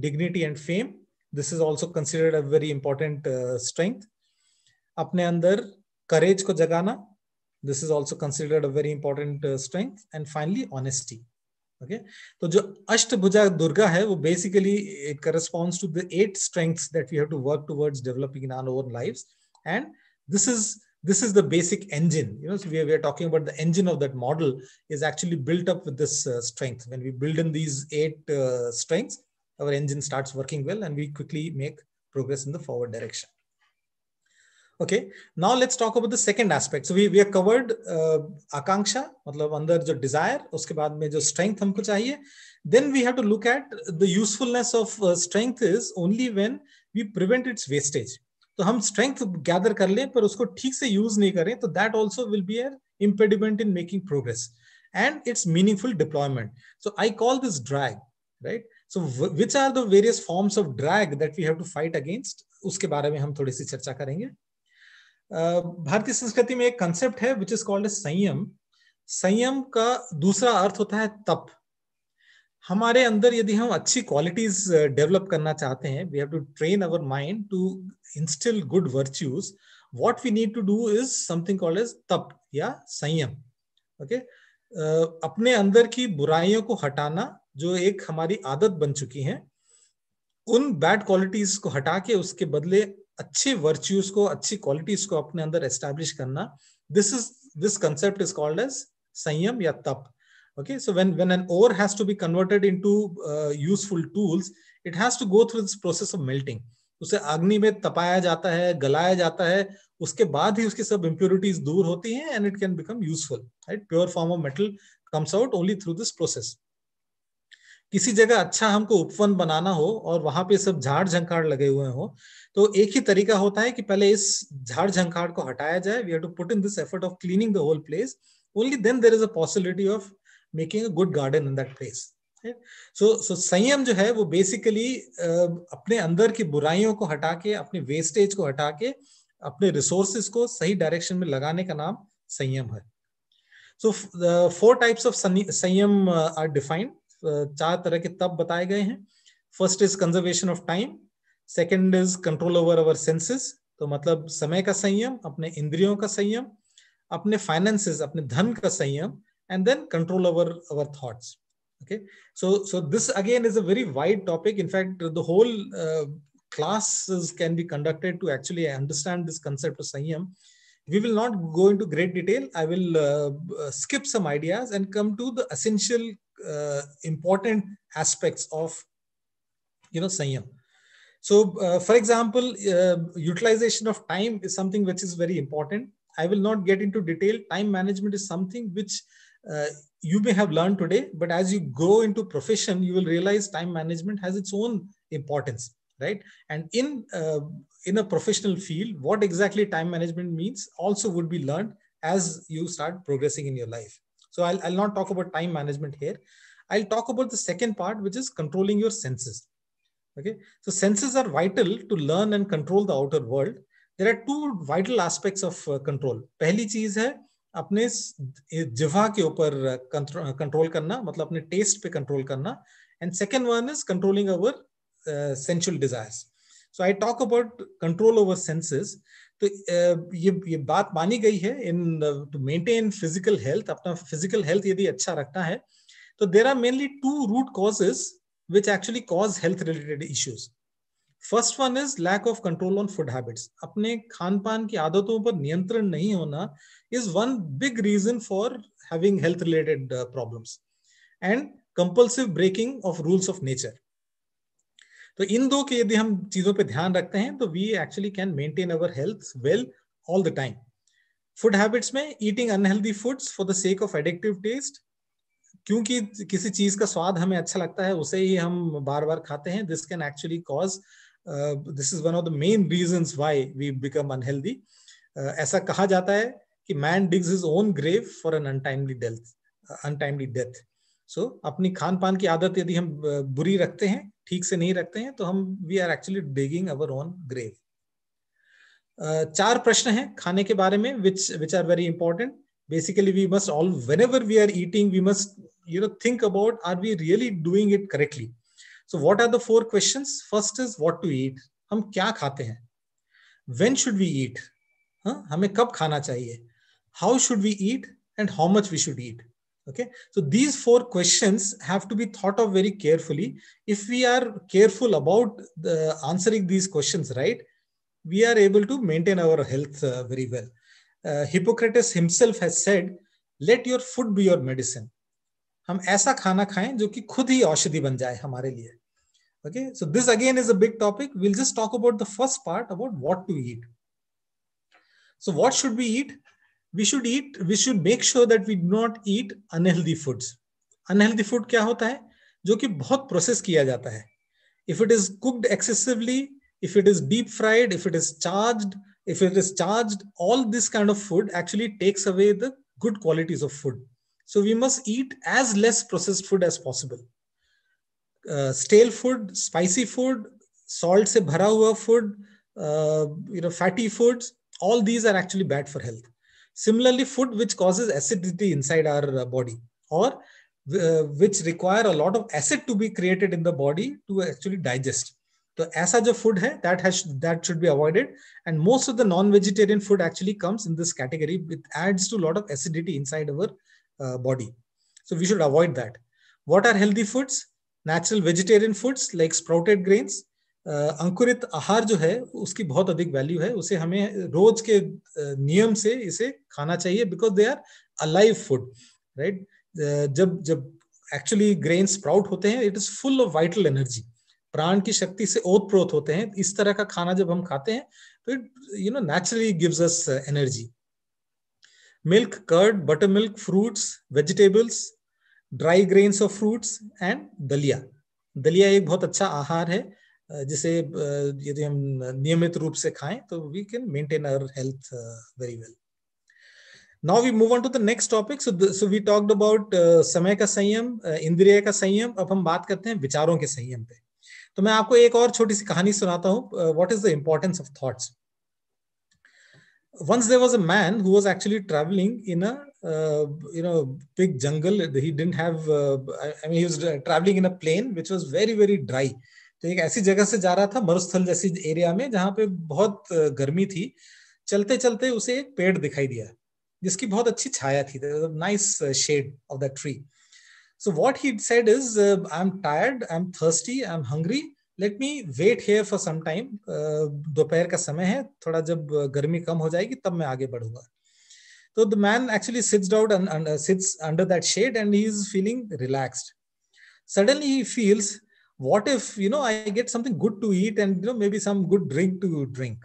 Speaker 3: dignity and fame this is also considered a very important strength अपने अंदर करेज को जगाना this is also considered a very important strength and finally honesty okay तो जो अष्टभुजा दुर्गा है वो basically it corresponds to the eight strength that we have to work towards developing in our over life and this is this is the basic engine you know so we are, we are talking about the engine of that model is actually built up with this uh, strength when we build in these eight uh, strengths our engine starts working well and we quickly make progress in the forward direction okay now let's talk about the second aspect so we we have covered uh, akanksha matlab andar jo desire uske baad mein jo strength humko chahiye then we have to look at the usefulness of uh, strength is only when we prevent its wastage तो हम strength gather कर लें पर उसको ठीक से use नहीं करें तो that also will be an impediment in making progress and its meaningful deployment so I call this drag right so which are the various forms of drag that we have to fight against उसके बारे में हम थोड़ी सी चर्चा करेंगे भारतीय संस्कृति में एक कंसेप्ट है विच इज कॉल्ड संयम संयम का दूसरा अर्थ होता है तप हमारे अंदर यदि हम अच्छी क्वालिटीज डेवलप करना चाहते हैं we have to train our mind to instill good virtues what we need to do is something called as तप या संयम ओके okay? अपने अंदर की बुराइयों को हटाना जो एक हमारी आदत बन चुकी है उन बैड क्वालिटीज को हटा के उसके बदले अच्छे वर्च्यूज को अच्छी क्वालिटीज को अपने अंदर एस्टेब्लिश करना this is this concept is called as संयम या तप okay so when when an ore has to be converted into uh, useful tools it has to go through this process of melting उसे अग्नि में तपाया जाता है गलाया जाता है उसके बाद ही उसकी सब इम्प्योरिटीज दूर होती हैं and it can become useful right pure form of metal comes out only through this process किसी जगह अच्छा हमको उपवन बनाना हो और वहां पे सब झाड़ झंखाड़ लगे हुए हो तो एक ही तरीका होता है कि पहले इस झाड़ झंखाड़ को हटाया जाए we have to put in this effort of cleaning the whole place only then there is a possibility of making a good garden in that place so so संयम जो है वो बेसिकली uh, अपने अंदर की बुराइयों को हटा के अपने वेस्टेज को हटा के अपने रिसोर्सेज को सही डायरेक्शन में लगाने का नाम संयम है सो फोर टाइप्स ऑफ संयम आर डिफाइंड चार तरह के तब बताए गए हैं first is conservation of time second is control over our senses तो मतलब समय का संयम अपने इंद्रियों का संयम अपने फाइनेंसेस अपने धन का संयम and then control our our thoughts okay so so this again is a very wide topic in fact the whole uh, classes can be conducted to actually understand this concept of samyam we will not go into great detail i will uh, uh, skip some ideas and come to the essential uh, important aspects of you know samyam so uh, for example uh, utilization of time is something which is very important i will not get into detail time management is something which uh, you may have learned today, but as you go into profession, you will realize time management has its own importance, right? And in uh, in a professional field, what exactly time management means also would be learned as you start progressing in your life. So I'll, I'll not talk about time management here. I'll talk about the second part, which is controlling your senses. Okay, so senses are vital to learn and control the outer world. There are two vital aspects of uh, control. पहली चीज है अपने जिवा के ऊपर control करना मतलब अपने टेस्ट पे कंट्रोल करना and second one is controlling our sensual desires so I talk about control over senses तो uh, ये ये बात मानी गई है in to maintain physical health अपना फिजिकल हेल्थ यदि अच्छा रखना है तो there are mainly two root causes which actually cause health related issues first one is lack of control on food habits अपने खान पान की आदतों पर नियंत्रण नहीं होना is one big reason for having health related problems and compulsive breaking of rules of nature तो इन दो के यदि हम चीजों पर ध्यान रखते हैं तो we actually can maintain our health well all the time food habits में eating unhealthy foods for the sake of addictive taste क्योंकि किसी चीज का स्वाद हमें अच्छा लगता है उसे ही हम बार बार खाते हैं this can actually cause this is one of the main reason why we become unhealthy ऐसा कहा जाता है कि man digs his own grave for an untimely death untimely death so अपनी खान पान की आदत यदि हम uh, बुरी रखते हैं ठीक से नहीं रखते हैं तो हम we are actually digging our own grave चार प्रश्न हैं खाने के बारे में which which are very important basically we must all whenever we are eating we must you know think about are we really doing it correctly so what are the four question first is what to eat हम क्या खाते हैं when should we ईट हमें कब खाना चाहिए how should we eat and how much we should eat okay so these four question have to be thought of very carefully if we are careful about answering these question right we are able to maintain our health very well Hippocrates himself has said let your food be your medicine हम ऐसा खाना खाएं जो कि खुद ही औषधि बन जाए हमारे लिए okay so this again is a big topic we'll just talk about the first part about what to eat so what should we eat we should eat we should make sure that we do not eat unhealthy foods unhealthy food क्या होता है जो कि if it is cooked excessively if it is deep fried if it is charged if it is charged all this kind of food actually takes away the good qualities of food so we must eat as less processed food as possible uh, stale food, spicy food, salt से food, हुआ food you know all these are actually bad for health similarly food which causes acidity inside our uh, body or uh, which require a lot of acid to be created in the body to actually digest so aisa jo food that has that should be avoided and most of the non vegetarian food actually comes in this category it adds to a lot of acidity inside our body so we should avoid that what are healthy foods natural vegetarian foods like sprouted grains अंकुरित आहार जो है उसकी बहुत अधिक value है उसे हमें रोज के नियम से इसे खाना चाहिए because they are alive food right जब जब एक्चुअली ग्रेन स्प्राउट होते हैं it is full of vital energy प्राण की शक्ति से ओत प्रोत होते हैं इस तरह का खाना जब हम खाते हैं तो it you know naturally gives us energy milk curd buttermilk fruits vegetables dry grains of fruits and dalia दलिया एक बहुत अच्छा आहार है जिसे यदि हम नियमित रूप से खाएं तो we can maintain our health very well now we move on to the next topic so we talked about समय का संयम इंद्रिय का संयम अब हम बात करते हैं विचारों के संयम पे तो मैं आपको एक और छोटी सी कहानी सुनाता हूँ what is the importance of thoughts once there was a man who was actually traveling in a uh, you know big jungle he didn't have uh, i mean he was traveling in a plane which was very very dry तो एक ऐसी जगह से जा रहा था मरुस्थल जैसी एरिया में जहाँ पे बहुत uh, गर्मी थी चलते चलते उसे एक पेड़ दिखाई दिया जिसकी बहुत अच्छी छाया थी nice shade of that tree so what he said is I am tired I am thirsty I am hungry let me wait here for some time दोपहर का समय है थोड़ा जब uh, गर्मी कम हो जाएगी तब मैं आगे बढ़ूंगा तो the man actually sits down sits under that shade and he is feeling relaxed suddenly he feels what if you know i get something to to eat and no maybe some good drink to drink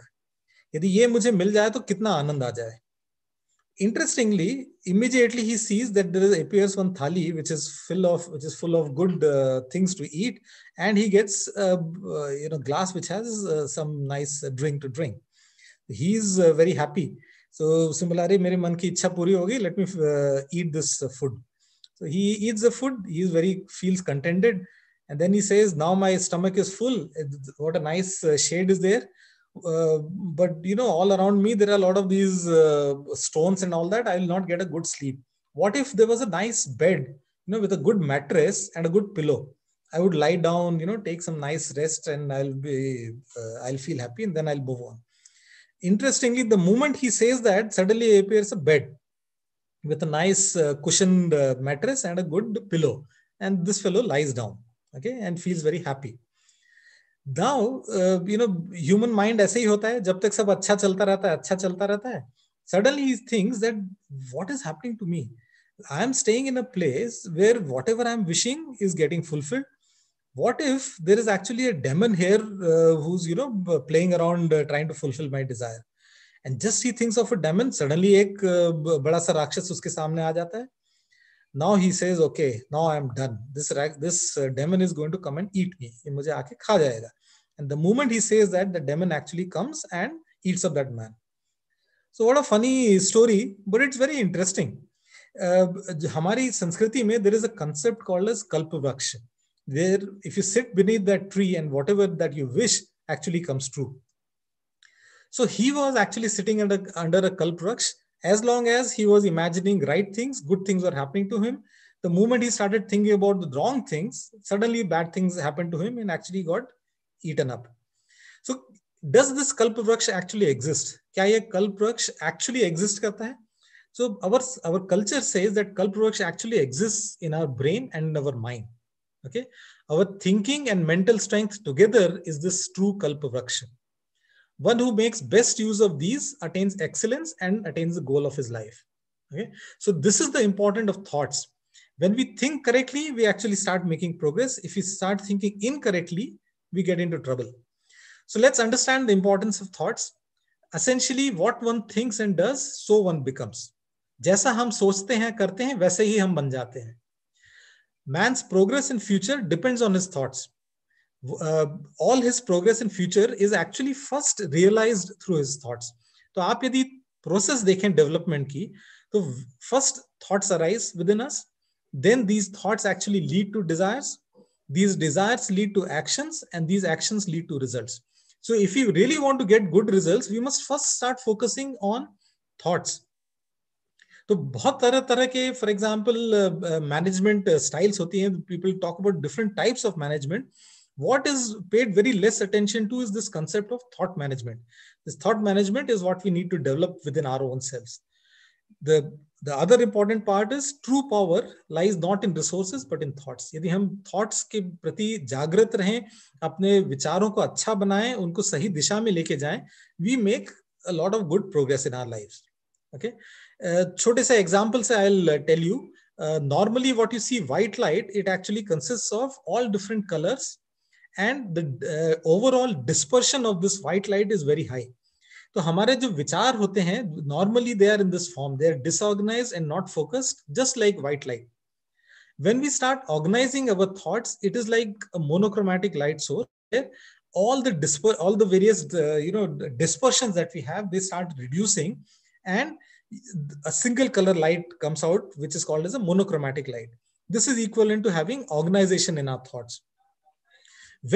Speaker 3: यदि ये मुझे मिल जाए तो कितना आनंद आ जाए interestingly, immediately he sees that there is, appears one thali which is full of which is full of good uh, things to eat, and he gets a uh, uh, you know glass which has uh, some nice uh, drink to drink. He is very happy. So similarly, मेरे मन की इच्छा पूरी Let me eat this food. So he eats the food. He is very feels contented, and then he says, "Now my stomach is full. What a nice shade is there." Uh, but you know all around me there are a lot of these uh, stones and all that i will not get a good sleep what if there was a nice bed you know with a good mattress and a good pillow i would lie down you know take some nice rest and i'll be uh, i'll feel happy and then i'll move on interestingly the moment he says that suddenly appears a bed with a nice uh, cushioned uh, mattress and a good pillow and this fellow lies down okay and feels very happy now uh, you know human mind ऐसे ही होता है जब तक सब अच्छा चलता रहता है अच्छा चलता रहता है suddenly he thinks that what is happening to me i am staying in a place where whatever i am wishing is getting fulfilled what if there is actually a demon here uh, who's you know playing around uh, trying to fulfill my desire and just he thinks of a demon suddenly ek uh, bada sa rakshas uske samne aa jata hai now he says okay now i am done this this uh, demon is going to come and eat me ye mujhe aake kha jayega And the moment he says that, the demon actually comes and eats up that man. So what a funny story, but it's very interesting. Uh, Sanskriti संस्कृति there is a concept called as kalpavaksh. where if you sit beneath that tree and whatever that you wish actually comes true. So he was actually sitting under, under a kalpavaksh as long as he was imagining right things, good things were happening to him. The moment he started thinking about the wrong things, suddenly bad things happened to him and actually got eaten up. So does this kalp actually exist? क्या ये kalp actually exist करता है? So our our culture says that kalp actually exists in our brain and in our mind. Okay, our thinking and mental strength together is this true kalp One who makes best use of these attains excellence and attains the goal of his life. Okay, so this is the importance of thoughts. When we think correctly, we actually start making progress. If we start thinking incorrectly, we get into trouble. So let's understand the importance of thoughts. Essentially, what one thinks and does, so one becomes. जैसा हम सोचते हैं करते हैं वैसे ही हम बन जाते हैं man's progress in future depends on his thoughts uh, all his progress in future is actually first realized through his thoughts So आप यदि प्रोसेस देखें डेवलपमेंट की तो first first thoughts arise within us. Then these thoughts actually lead to desires. These desires lead to actions and these actions lead to results. So if you really want to get good results, we must first start focusing on thoughts. So, बहुत तरह तरह के for example management styles होती हैं people talk about different types of management what is paid very less attention to is this concept of thought management. This thought management is what we need to develop within our own selves. The the other important part is true power lies not in resources but in thoughts यदि हम thoughts के प्रति जागृत रहें अपने विचारों को अच्छा बनाएं उनको सही दिशा में लेके जाएं we make a lot of good progress in our life okay छोटे से एग्जाम्पल से I tell you normally what you see white light it actually consist of all different colours and the uh, overall dispersion of this white light is very high तो हमारे जो विचार होते हैं normally they are in this form they are disorganised and not focused just like white light when we start organizing our thoughts it is like a monochromatic light source where all the disper all the various uh, you know dispersions that we have they start reducing and a single color light comes out which is called as a monochromatic light this is equivalent to having organization in our thoughts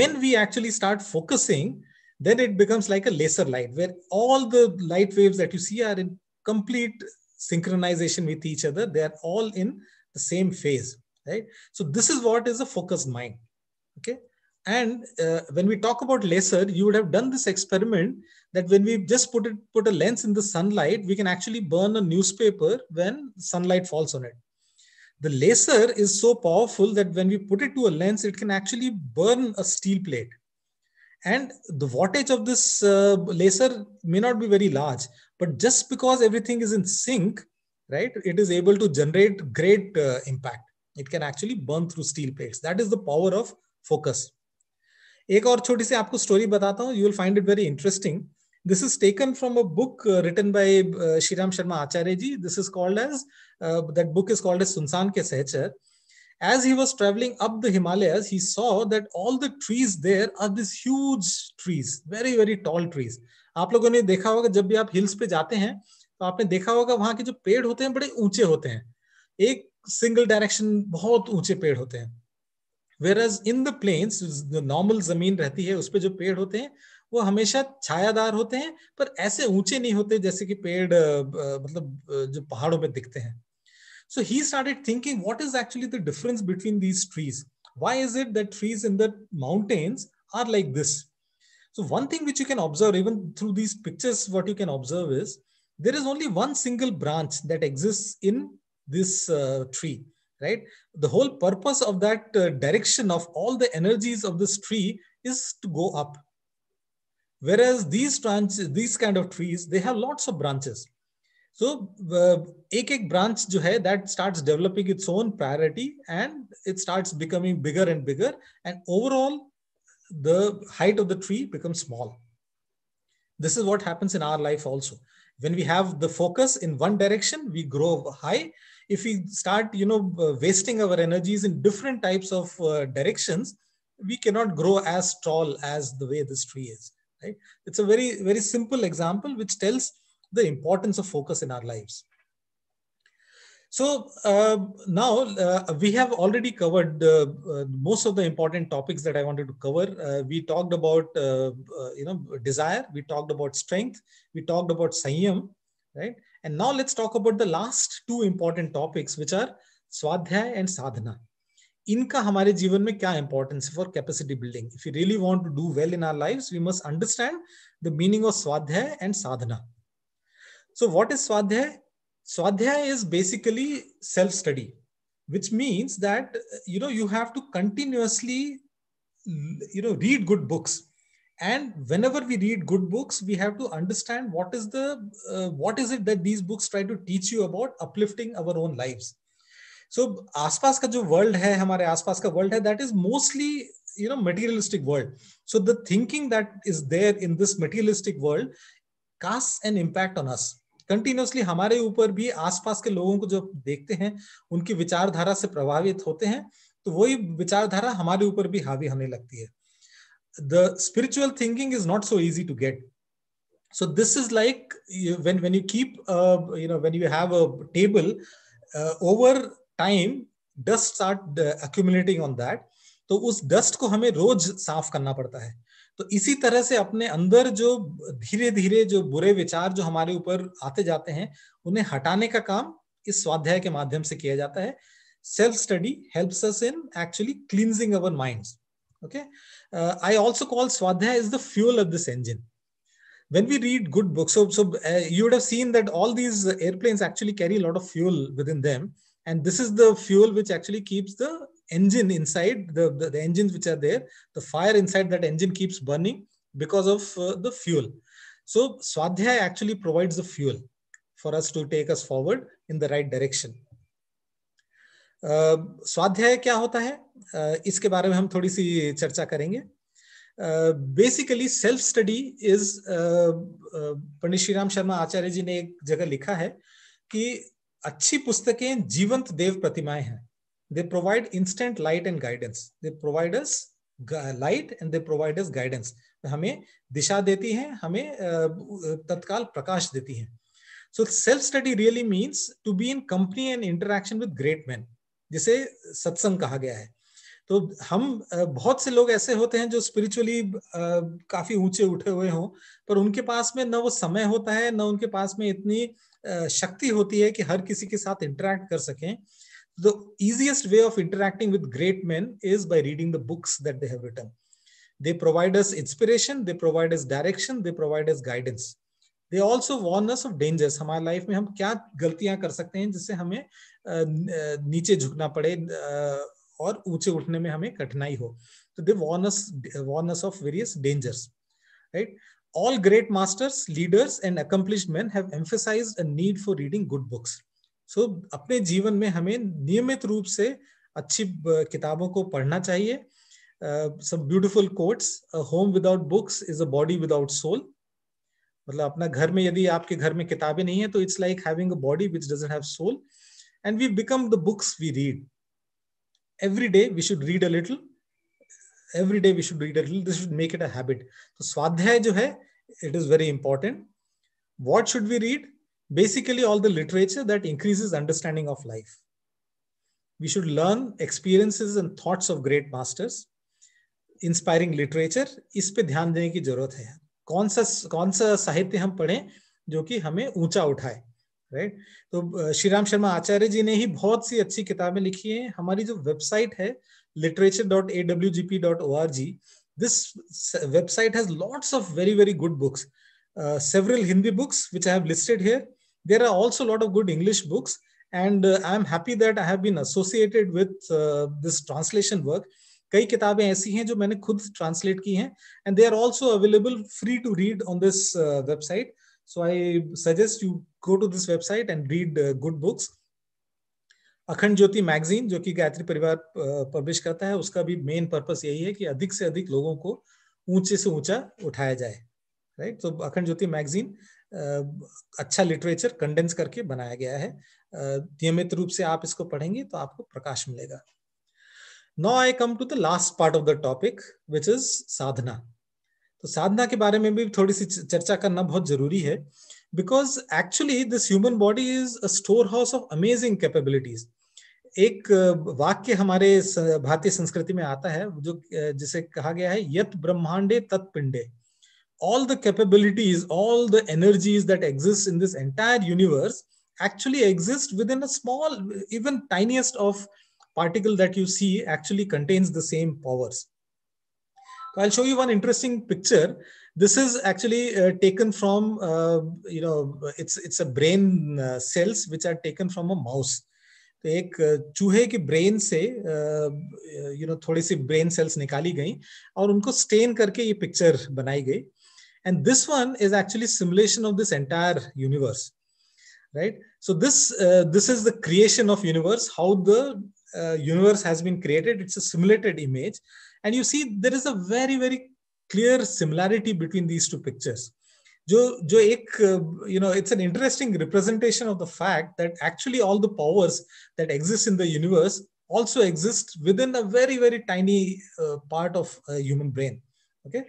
Speaker 3: when we actually start focusing then it becomes like a laser light where all the light waves that you see are in complete synchronization with each other. They are all in the same phase, right? So this is what is a focused mind, okay? And uh, when we talk about laser, you would have done this experiment that when we just put it put a lens in the sunlight, we can actually burn a newspaper when sunlight falls on it. The laser is so powerful that when we put it to a lens, it can actually burn a steel plate and the voltage of this uh, laser may not be very large but just because everything is in sync right it is able to generate great uh, impact it can actually burn through steel plates that is the power of focus ek aur choti si aapko story batata hu you will find it very interesting this is taken from a book uh, written by uh, sharma acharya ji this is called as that book is called as sunsan ke sahachar as he was traveling up the Himalayas, he saw that all the trees there are these huge trees, very very tall trees. आप लोगों ने देखा होगा जब भी आप hills पे जाते हैं तो आपने देखा होगा वहां के जो पेड़ होते हैं बड़े ऊंचे होते हैं एक सिंगल डायरेक्शन बहुत ऊंचे पेड़ होते हैं whereas in the plains normal जमीन रहती है उस पर जो पेड़ होते हैं वो हमेशा छायादार होते हैं पर ऐसे ऊंचे नहीं होते जैसे कि पेड़ मतलब जो पहाड़ों पे दिखते हैं So he started thinking, what is actually the difference between these trees? Why is it that trees in the mountains are like this? So one thing which you can observe even through these pictures, what you can observe is there is only one single branch that exists in this uh, tree, right? The whole purpose of that uh, direction of all the energies of this tree is to go up. Whereas these branches, these kind of trees, they have lots of branches. So एक एक branch जो है that starts developing its own priority and it starts becoming bigger and bigger and overall the height of the tree becomes small. This is what happens in our life also. When we have the focus in one direction, we grow high. If we start, you know, uh, wasting our energies in different types of uh, directions, we cannot grow as tall as the way this tree is. Right? It's a very very simple example which tells the importance of focus in our lives. So uh, now uh, we have already covered uh, uh most of the important topics that I wanted to cover. Uh, we talked about uh, you know desire, we talked about strength, we talked about sanyam, right? And now let's talk about the last two important topics, which are swadhyay and sadhana. Inka hamare jivan में kya importance for capacity building? If if really want to do well in our lives, we must understand the meaning of स्वाध्याय and sadhana. So what is swadhyaya? Swadhyaya is basically self-study, which means that, you know, you have to continuously, you know, read good books. And whenever we read good books, we have to understand what is the, uh, what is it that these books try to teach you about uplifting our own lives. so, aspas ka jo world hai, hamare aspas ka world hai, that is mostly you know materialistic world. So the thinking that is there in this materialistic world casts an impact on us. Continuously हमारे ऊपर भी आसपास के लोगों को जो देखते हैं उनकी विचारधारा से प्रभावित होते हैं तो वही विचारधारा हमारे ऊपर भी हावी होने लगती है the spiritual thinking is not so easy to get so this is like when when you keep you know when you have a table over time dust start dust on that uh, तो उस dust को हमें रोज साफ करना पड़ता है तो इसी तरह से अपने अंदर जो धीरे धीरे जो बुरे विचार जो हमारे ऊपर आते जाते हैं उन्हें हटाने का काम इस स्वाध्याय के माध्यम से किया जाता है self study helps us in actually cleansing our mind okay I also call swadhyaya is the fuel of this engine when we read good books so so uh, you would have seen that all these airplanes actually carry a lot of fuel within them and this is the fuel which actually keeps the engine inside the, the, the engines which are there the fire inside that engine keeps burning because of uh, the fuel so swadhyay actually provides the fuel for us to take us forward in the right direction Uh, स्वाध्याय क्या होता है इसके बारे में हम थोड़ी सी चर्चा करेंगे basically self study is Pandit Shri Ram Sharma Acharya ji ने एक जगह लिखा है कि अच्छी पुस्तकें जीवंत देव प्रतिमाएं हैं they provide instant light and guidance. They provide us light and they provide us guidance. हमें दिशा देती है हमें तत्काल प्रकाश देती है so self study really means to be in company and interaction with great man जिसे सत्संग कहा गया है तो हम बहुत से लोग ऐसे होते हैं जो स्पिरिचुअली काफी ऊंचे उठे हुए हों पर उनके पास में ना वो समय होता है ना उनके पास में इतनी शक्ति होती है कि हर किसी के साथ इंटरेक्ट कर सकें the easiest way of interacting with great men is by reading the books that they have written. They provide us inspiration, they provide us direction, they provide us guidance. They also warn us of dangers. In our life, we have do things that we have to go down and down and down. So they warn us, warn us of various dangers. All great masters, leaders, and accomplished men have emphasized a need for reading good books. So so, अपने जीवन में हमें नियमित रूप से अच्छी किताबों को पढ़ना चाहिए some beautiful quotes home without books is a body without soul मतलब अपना घर में यदि आपके घर में किताबें नहीं है तो it's like having a body which doesn't have soul and we become the books we read every day we should read a little every day we should read a little this should make it a habit तो स्वाध्याय जो है it is very important what should we read basically all the literature that increases understanding of life. We should learn experiences and thoughts of great masters. Inspiring literature इस पे ध्यान देने की जरूरत है कौन सा कौन सा साहित्य हम पढ़ें जो कि हमें ऊंचा उठाए राइट तो श्री राम शर्मा आचार्य जी ने ही बहुत सी अच्छी किताबें लिखी हैं हमारी जो वेबसाइट है literature dot A W G P dot O R G this website has lots of very very good books several Hindi books which I have listed here there are also a lot of good English books. And uh, i am happy that I have been associated with uh, this translation work. kai aisi hain jo maine khud translate ki hain and they are also available free to read on this uh, website so i suggest you go to this website and read uh, good books अखंड Jyoti magazine जो कि गायत्री परिवार publish करता है उसका भी main purpose यही है कि अधिक से अधिक लोगों को ऊंचे से ऊंचा उठाया जाए राइट तो अखंड ज्योति मैगजीन अच्छा लिटरेचर कंडेंस करके बनाया गया है नियमित रूप से आप इसको पढ़ेंगे तो आपको प्रकाश मिलेगा now I come to the last part of the topic which is sadhana तो साधना के बारे में भी थोड़ी सी चर्चा करना बहुत जरूरी है because actually this human body is a storehouse of amazing capabilities एक वाक्य हमारे भारतीय संस्कृति में आता है जो जिसे कहा गया है यत ब्रह्मांडे तत्पिंडे पिंडे all the capabilities, all the energies that exist in this entire universe actually exist within a small, even tiniest of particle that you see actually contains the same powers. I'll show you one interesting picture. This is actually uh, taken from, uh, you know, it's it's a brain uh, cells which are taken from a mouse. एक uh, चूहे के brain से you uh, no थोड़ी सी brain cells निकाली गई और उनको stand करके ये पिक्चर बनाई गई and this one is actually simulation of this entire universe, right? So this, uh, this is the creation of universe, how the uh, universe has been created. It's a simulated image. And you see there is a very, very clear similarity between these two pictures. जो जो एक you know it's an interesting representation of the fact that actually all the powers that exist in the universe also exist within a very very tiny uh, part of a human brain okay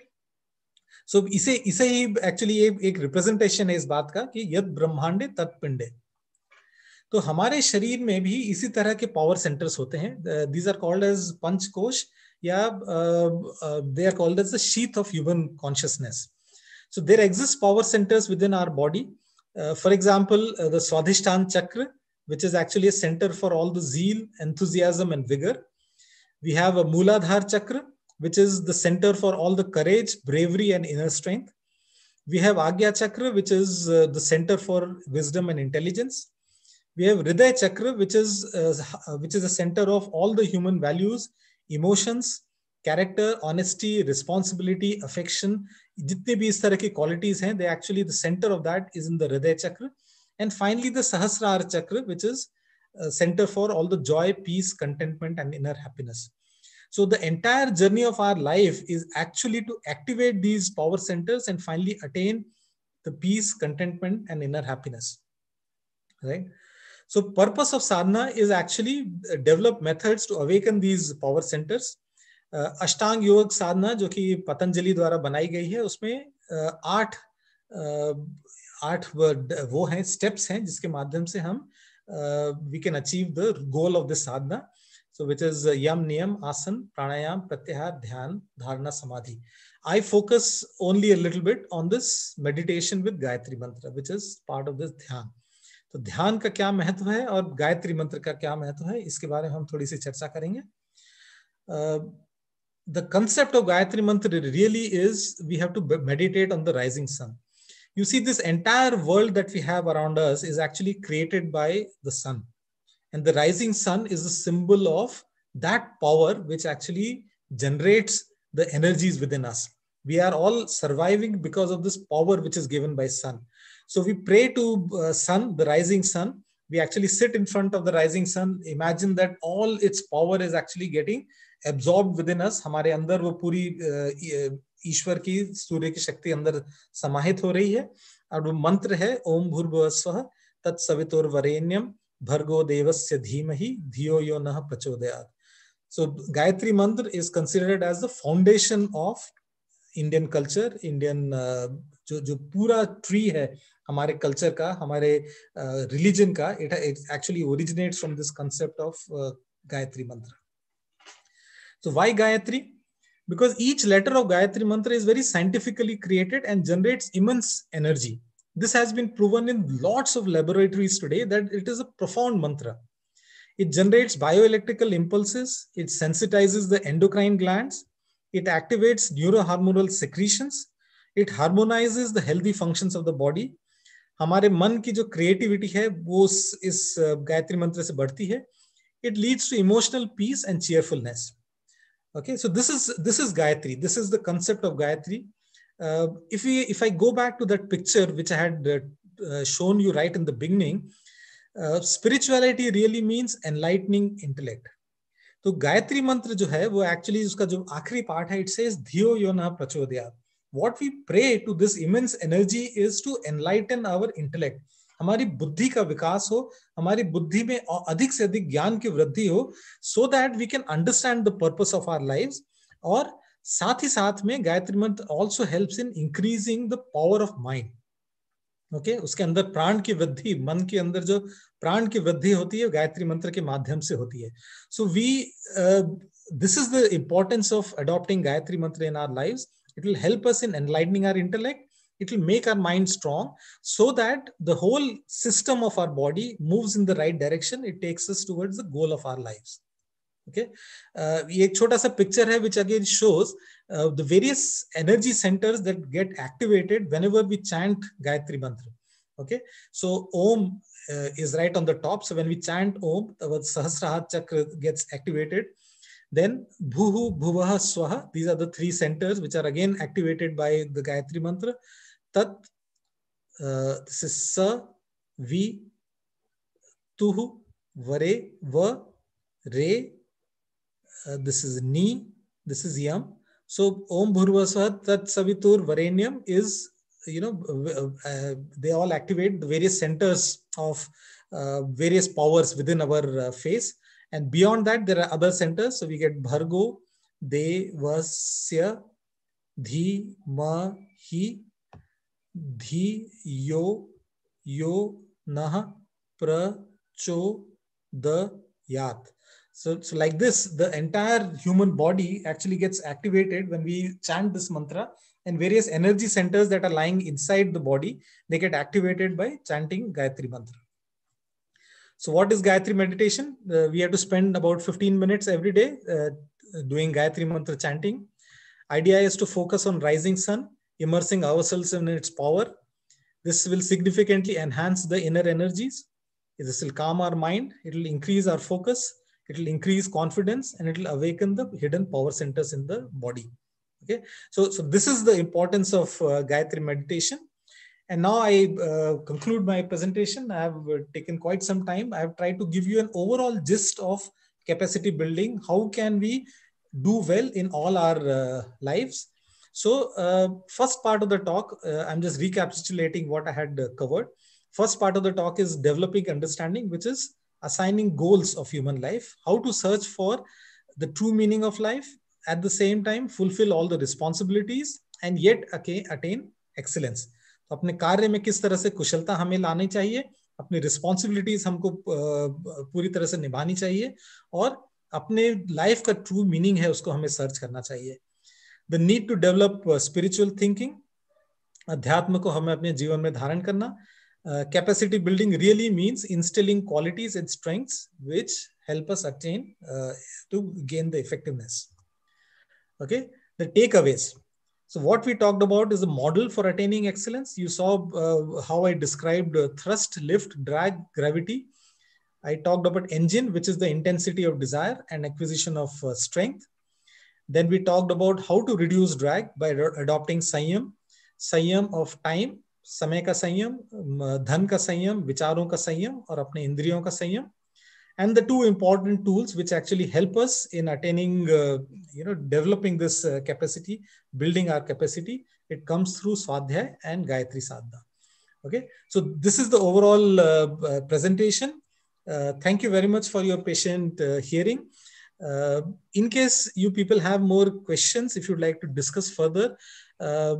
Speaker 3: so so, इसे इसे ही actually ये एक representation है इस बात का कि यद ब्रह्मांडे तत्पिंडे तो हमारे शरीर में भी इसी तरह के पावर सेंटर्स होते हैं these are called as panch kosh या they are called as the sheath of human consciousness so there exist power centres within our body for example the Swadhisthana chakra which is actually centre for all the the enthusiasm and vigour we have a Muladhara chakra which is the center for all the courage, bravery, and inner strength. We have Agya Chakra, which is uh, the center for wisdom and intelligence. We have Hriday Chakra, which is uh, uh which is the center of all the human values, emotions, character, honesty, responsibility, affection. जितने भी इस qualities हैं, they actually the center of that is in the Hriday Chakra. And finally, the Sahasrara Chakra, which is uh, center for all the joy, peace, contentment, and inner happiness. So the entire journey of our life is actually to activate these power centers and finally attain the peace, contentment, and inner happiness. Right. So purpose of sadhana is actually develop methods to awaken these power centers. Uh, ashtang अष्टांग योग साधना जो कि पतंजलि द्वारा बनाई गई है उसमें आठ आठ वो हैं स्टेप्स हैं जिसके माध्यम से हम we can achieve the goal of this sadhana so which is uh, yam niyam asan pranayam pratyahar dhyan dharana samadhi i focus only a little bit on this meditation with gayatri mantra which is part of this dhyan तो ध्यान का क्या महत्व है और गायत्री मंत्र का क्या महत्व है इसके बारे में हम थोड़ी सी चर्चा करेंगे the concept of Gayatri mantra really is we have to meditate on the rising sun you see this entire world that we have around us is actually created by the sun And the rising sun is a symbol of that power which actually generates the energies within us. We are all surviving because of this power which is given by sun. So we pray to uh, sun, the rising sun. We actually sit in front of the rising sun. Imagine that all its power is actually getting absorb within us हमारे अंदर वो पूरी ईश्वर की सूर्य की शक्ति अंदर समाहित हो रही है और वो मंत्र है ओम भूर्भुवस्व तत्सवितुर्वरेण्यम Bhargo Devasya Dhimahi Dhiyo Yo Nah Prachodayat. So Gayatri Mantra is considered as the foundation of Indian culture, Indian uh, जो जो पूरा ट्री है हमारे कल्चर का हमारे रिलीजन uh, का it actually originates from this concept of Gayatri mantra so why gayatri because each letter of gayatri mantra is very scientifically created and generates immense energy this has been proven in lots of laboratories today that it is a profound mantra. It generates bioelectrical impulses, it sensitizes the endocrine glands, it activates neurohormonal secretions, it harmonizes the healthy functions of the body. हमारे मन की जो creativity है वो इस गायत्री मंत्र से बढ़ती है it leads to emotional peace and cheerfulness okay so this is this is gayatri this is the concept of gayatri Uh, if we if I go back to that picture which I had uh, uh, shown you right in the beginning, uh, spirituality really means enlightening intellect. तो गायत्री मंत्र जो है वो actually उसका जो आखिरी part है it says धियो यो ना प्रचोदया what we pray to this immense energy is to enlighten our intellect हमारी बुद्धि का विकास हो हमारी बुद्धि में अधिक से अधिक ज्ञान की वृद्धि हो so that we can understand the purpose of our life और साथ ही साथ में Gayatri mantra also help in increasing the power of mind okay उसके अंदर प्राण की वृद्धि मन के अंदर जो प्राण की वृद्धि होती है गायत्री मंत्र के माध्यम से होती है so we this is the importance of adopting Gayatri mantra in our life it will help us in enlightening our intellect it will make our mind strong so that the whole system of our body moves in the right direction it takes us towards the goal of our lives okay uh, ye ek chota sa picture hai which again shows uh, the various energy centers that get activated whenever we chant gayatri mantra okay so om uh, is right on the top so when we chant om our sahasrahar chakra gets activated then bhuhu bhuvah swaha these are the three centers which are again activated by the gayatri mantra tat uh, this is sa vi tuhu vare va re Uh, this is Ni, this is Yam. So Om Bhurvasvat Tat Savitur Varenyam is, you know, uh, they all activate the various centers of uh, various powers within our uh, face. And beyond that, there are other centers. So we get Bhargo, Devasya, Dhi, Ma, Hi, Dhi, Yo, Yo, Naha, Pra, Cho, The, Yat. So, so like this, the entire human body actually gets activated when we chant this mantra and various energy centers that are lying inside the body, they get activated by chanting Gayatri mantra. So what is Gayatri meditation? Uh, we have to spend about 15 minutes every day uh, doing Gayatri mantra chanting. Idea is to focus on rising sun, immersing ourselves in its power. This will significantly enhance the inner energies. This will calm our mind. It will increase our focus it will increase confidence and it will awaken the hidden power centers in the body okay so so this is the importance of uh, gayatri meditation and now i uh, conclude my presentation i have uh, taken quite some time i have tried to give you an overall gist of capacity building how can we do well in all our uh, lives so uh, first part of the talk uh, i'm just recapitulating what i had covered first part of the talk is developing understanding which is assigning goals of human life, how to search for the true meaning of life, at the same time fulfill all the responsibilities and yet okay, attain excellence. तो अपने कार्य में किस तरह से कुशलता हमें लानी चाहिए अपनी रिस्पॉन्सिबिलिटीज हमको पूरी तरह से निभानी चाहिए और अपने लाइफ का ट्रू मीनिंग है उसको हमें सर्च करना चाहिए the need to develop spiritual thinking अध्यात्म को हमें अपने जीवन में धारण करना Uh, capacity building really means instilling qualities and strengths which help us attain uh, to gain the effectiveness. Okay, the takeaways. So what we talked about is a model for attaining excellence. You saw uh, how I described uh, thrust, lift, drag, gravity. I talked about engine, which is the intensity of desire and acquisition of uh, strength. Then we talked about how to reduce drag by adopting SIAM, SIAM of time, समय का संयम धन का संयम विचारों का संयम और अपने इंद्रियों का संयम and the two important tools which actually help us in attaining you know developing this capacity building our capacity it comes through swadhyaya and Gayatri sadhana okay so this is the overall presentation thank you very much for your patient hearing Uh, in case you people have more questions, if you'd like to discuss further, uh,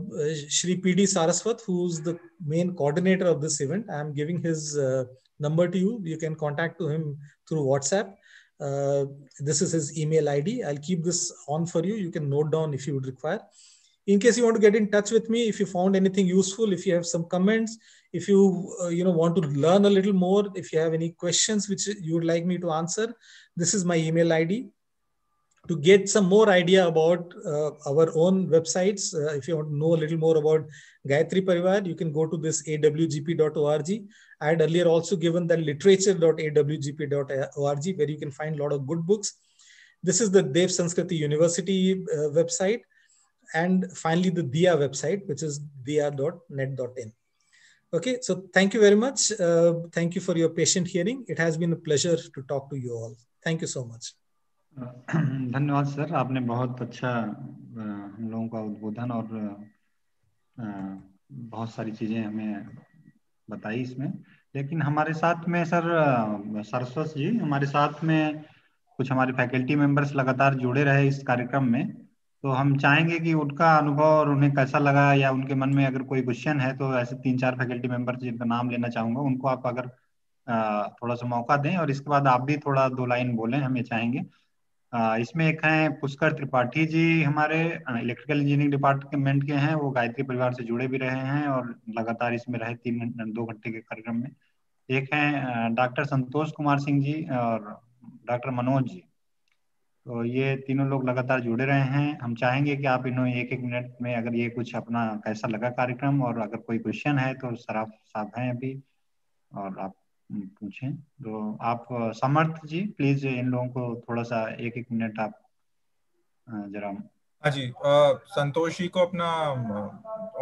Speaker 3: Shri P.D. Saraswat, who's the main coordinator of this event, I'm giving his uh, number to you. You can contact to him through WhatsApp. Uh, this is his email ID. I'll keep this on for you. You can note down if you would require in case you want to get in touch with me if you found anything useful if you have some comments if you uh, you know want to learn a little more if you have any questions which you would like me to answer this is my email id to get some more idea about uh, our own websites uh, if you want to know a little more about gayatri parivar you can go to this awgp.org i had earlier also given that literature.awgp.org where you can find a lot of good books this is the dev sanskriti university uh, website and finally the Dia website, which is dia.net.in. Okay, so thank you very much. Uh, thank you for your patient hearing. It has been a pleasure to talk to you all. Thank you so much.
Speaker 1: धन्यवाद sir आपने बहुत अच्छा हम लोगों का उद्बोधन और बहुत सारी चीजें हमें बताई इसमें लेकिन हमारे साथ में सर सरस्वत जी हमारे साथ में कुछ हमारे फैकल्टी मेंबर्स लगातार जुड़े रहे इस कार्यक्रम में तो हम चाहेंगे कि उनका अनुभव और उन्हें कैसा लगा या उनके मन में अगर कोई क्वेश्चन है तो ऐसे तीन चार फैकल्टी मेंबर जिनका नाम लेना चाहूंगा उनको आप अगर थोड़ा सा मौका दें और इसके बाद आप भी थोड़ा दो लाइन बोलें हम ये चाहेंगे इसमें एक हैं पुष्कर त्रिपाठी जी हमारे इलेक्ट्रिकल इंजीनियरिंग डिपार्टमेंट के हैं वो गायत्री परिवार से जुड़े भी रहे हैं और लगातार इसमें रहे तीन दो घंटे के कार्यक्रम में एक हैं डॉक्टर संतोष कुमार सिंह जी और डॉक्टर मनोज जी तो ये तीनों लोग लगातार जुड़े रहे हैं हम चाहेंगे कि आप इन्होंने एक एक मिनट में अगर ये कुछ अपना कैसा लगा कार्यक्रम और अगर कोई क्वेश्चन है तो आप साहब हैं अभी और आप पूछें तो आप समर्थ जी प्लीज इन लोगों को थोड़ा सा एक एक मिनट आप जरा हाँ
Speaker 3: जी संतोष जी को अपना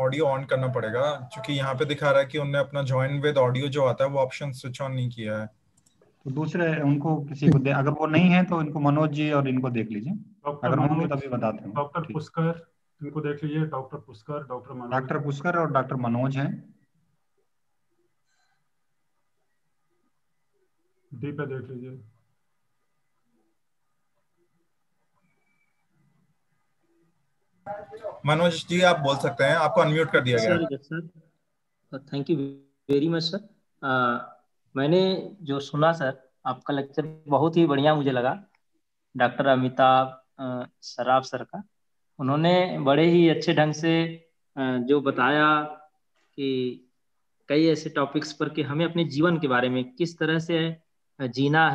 Speaker 3: ऑडियो ऑन करना पड़ेगा क्योंकि यहाँ पे दिखा रहा है कि उनने अपना ज्वाइन विद ऑडियो जो आता है वो ऑप्शन स्विच ऑन नहीं किया है तो दूसरे
Speaker 1: उनको किसी को अगर वो नहीं है तो इनको मनोज जी और इनको देख लीजिए अगर होंगे तभी बताते हैं डॉक्टर पुष्कर इनको देख लीजिए doctor Pushkar doctor Manoj doctor Pushkar और डॉक्टर मनोज हैं
Speaker 3: डी देख लीजिए
Speaker 1: मनोज जी आप बोल सकते हैं आपको अनम्यूट कर दिया गया
Speaker 3: sir
Speaker 1: thank you very much sir मैंने जो सुना सर आपका लेक्चर बहुत ही बढ़िया मुझे लगा डॉक्टर अमिताभ सराफ सर का
Speaker 2: उन्होंने बड़े ही अच्छे ढंग से जो बताया कि कई ऐसे टॉपिक्स पर कि हमें अपने जीवन के बारे में किस तरह से जीना है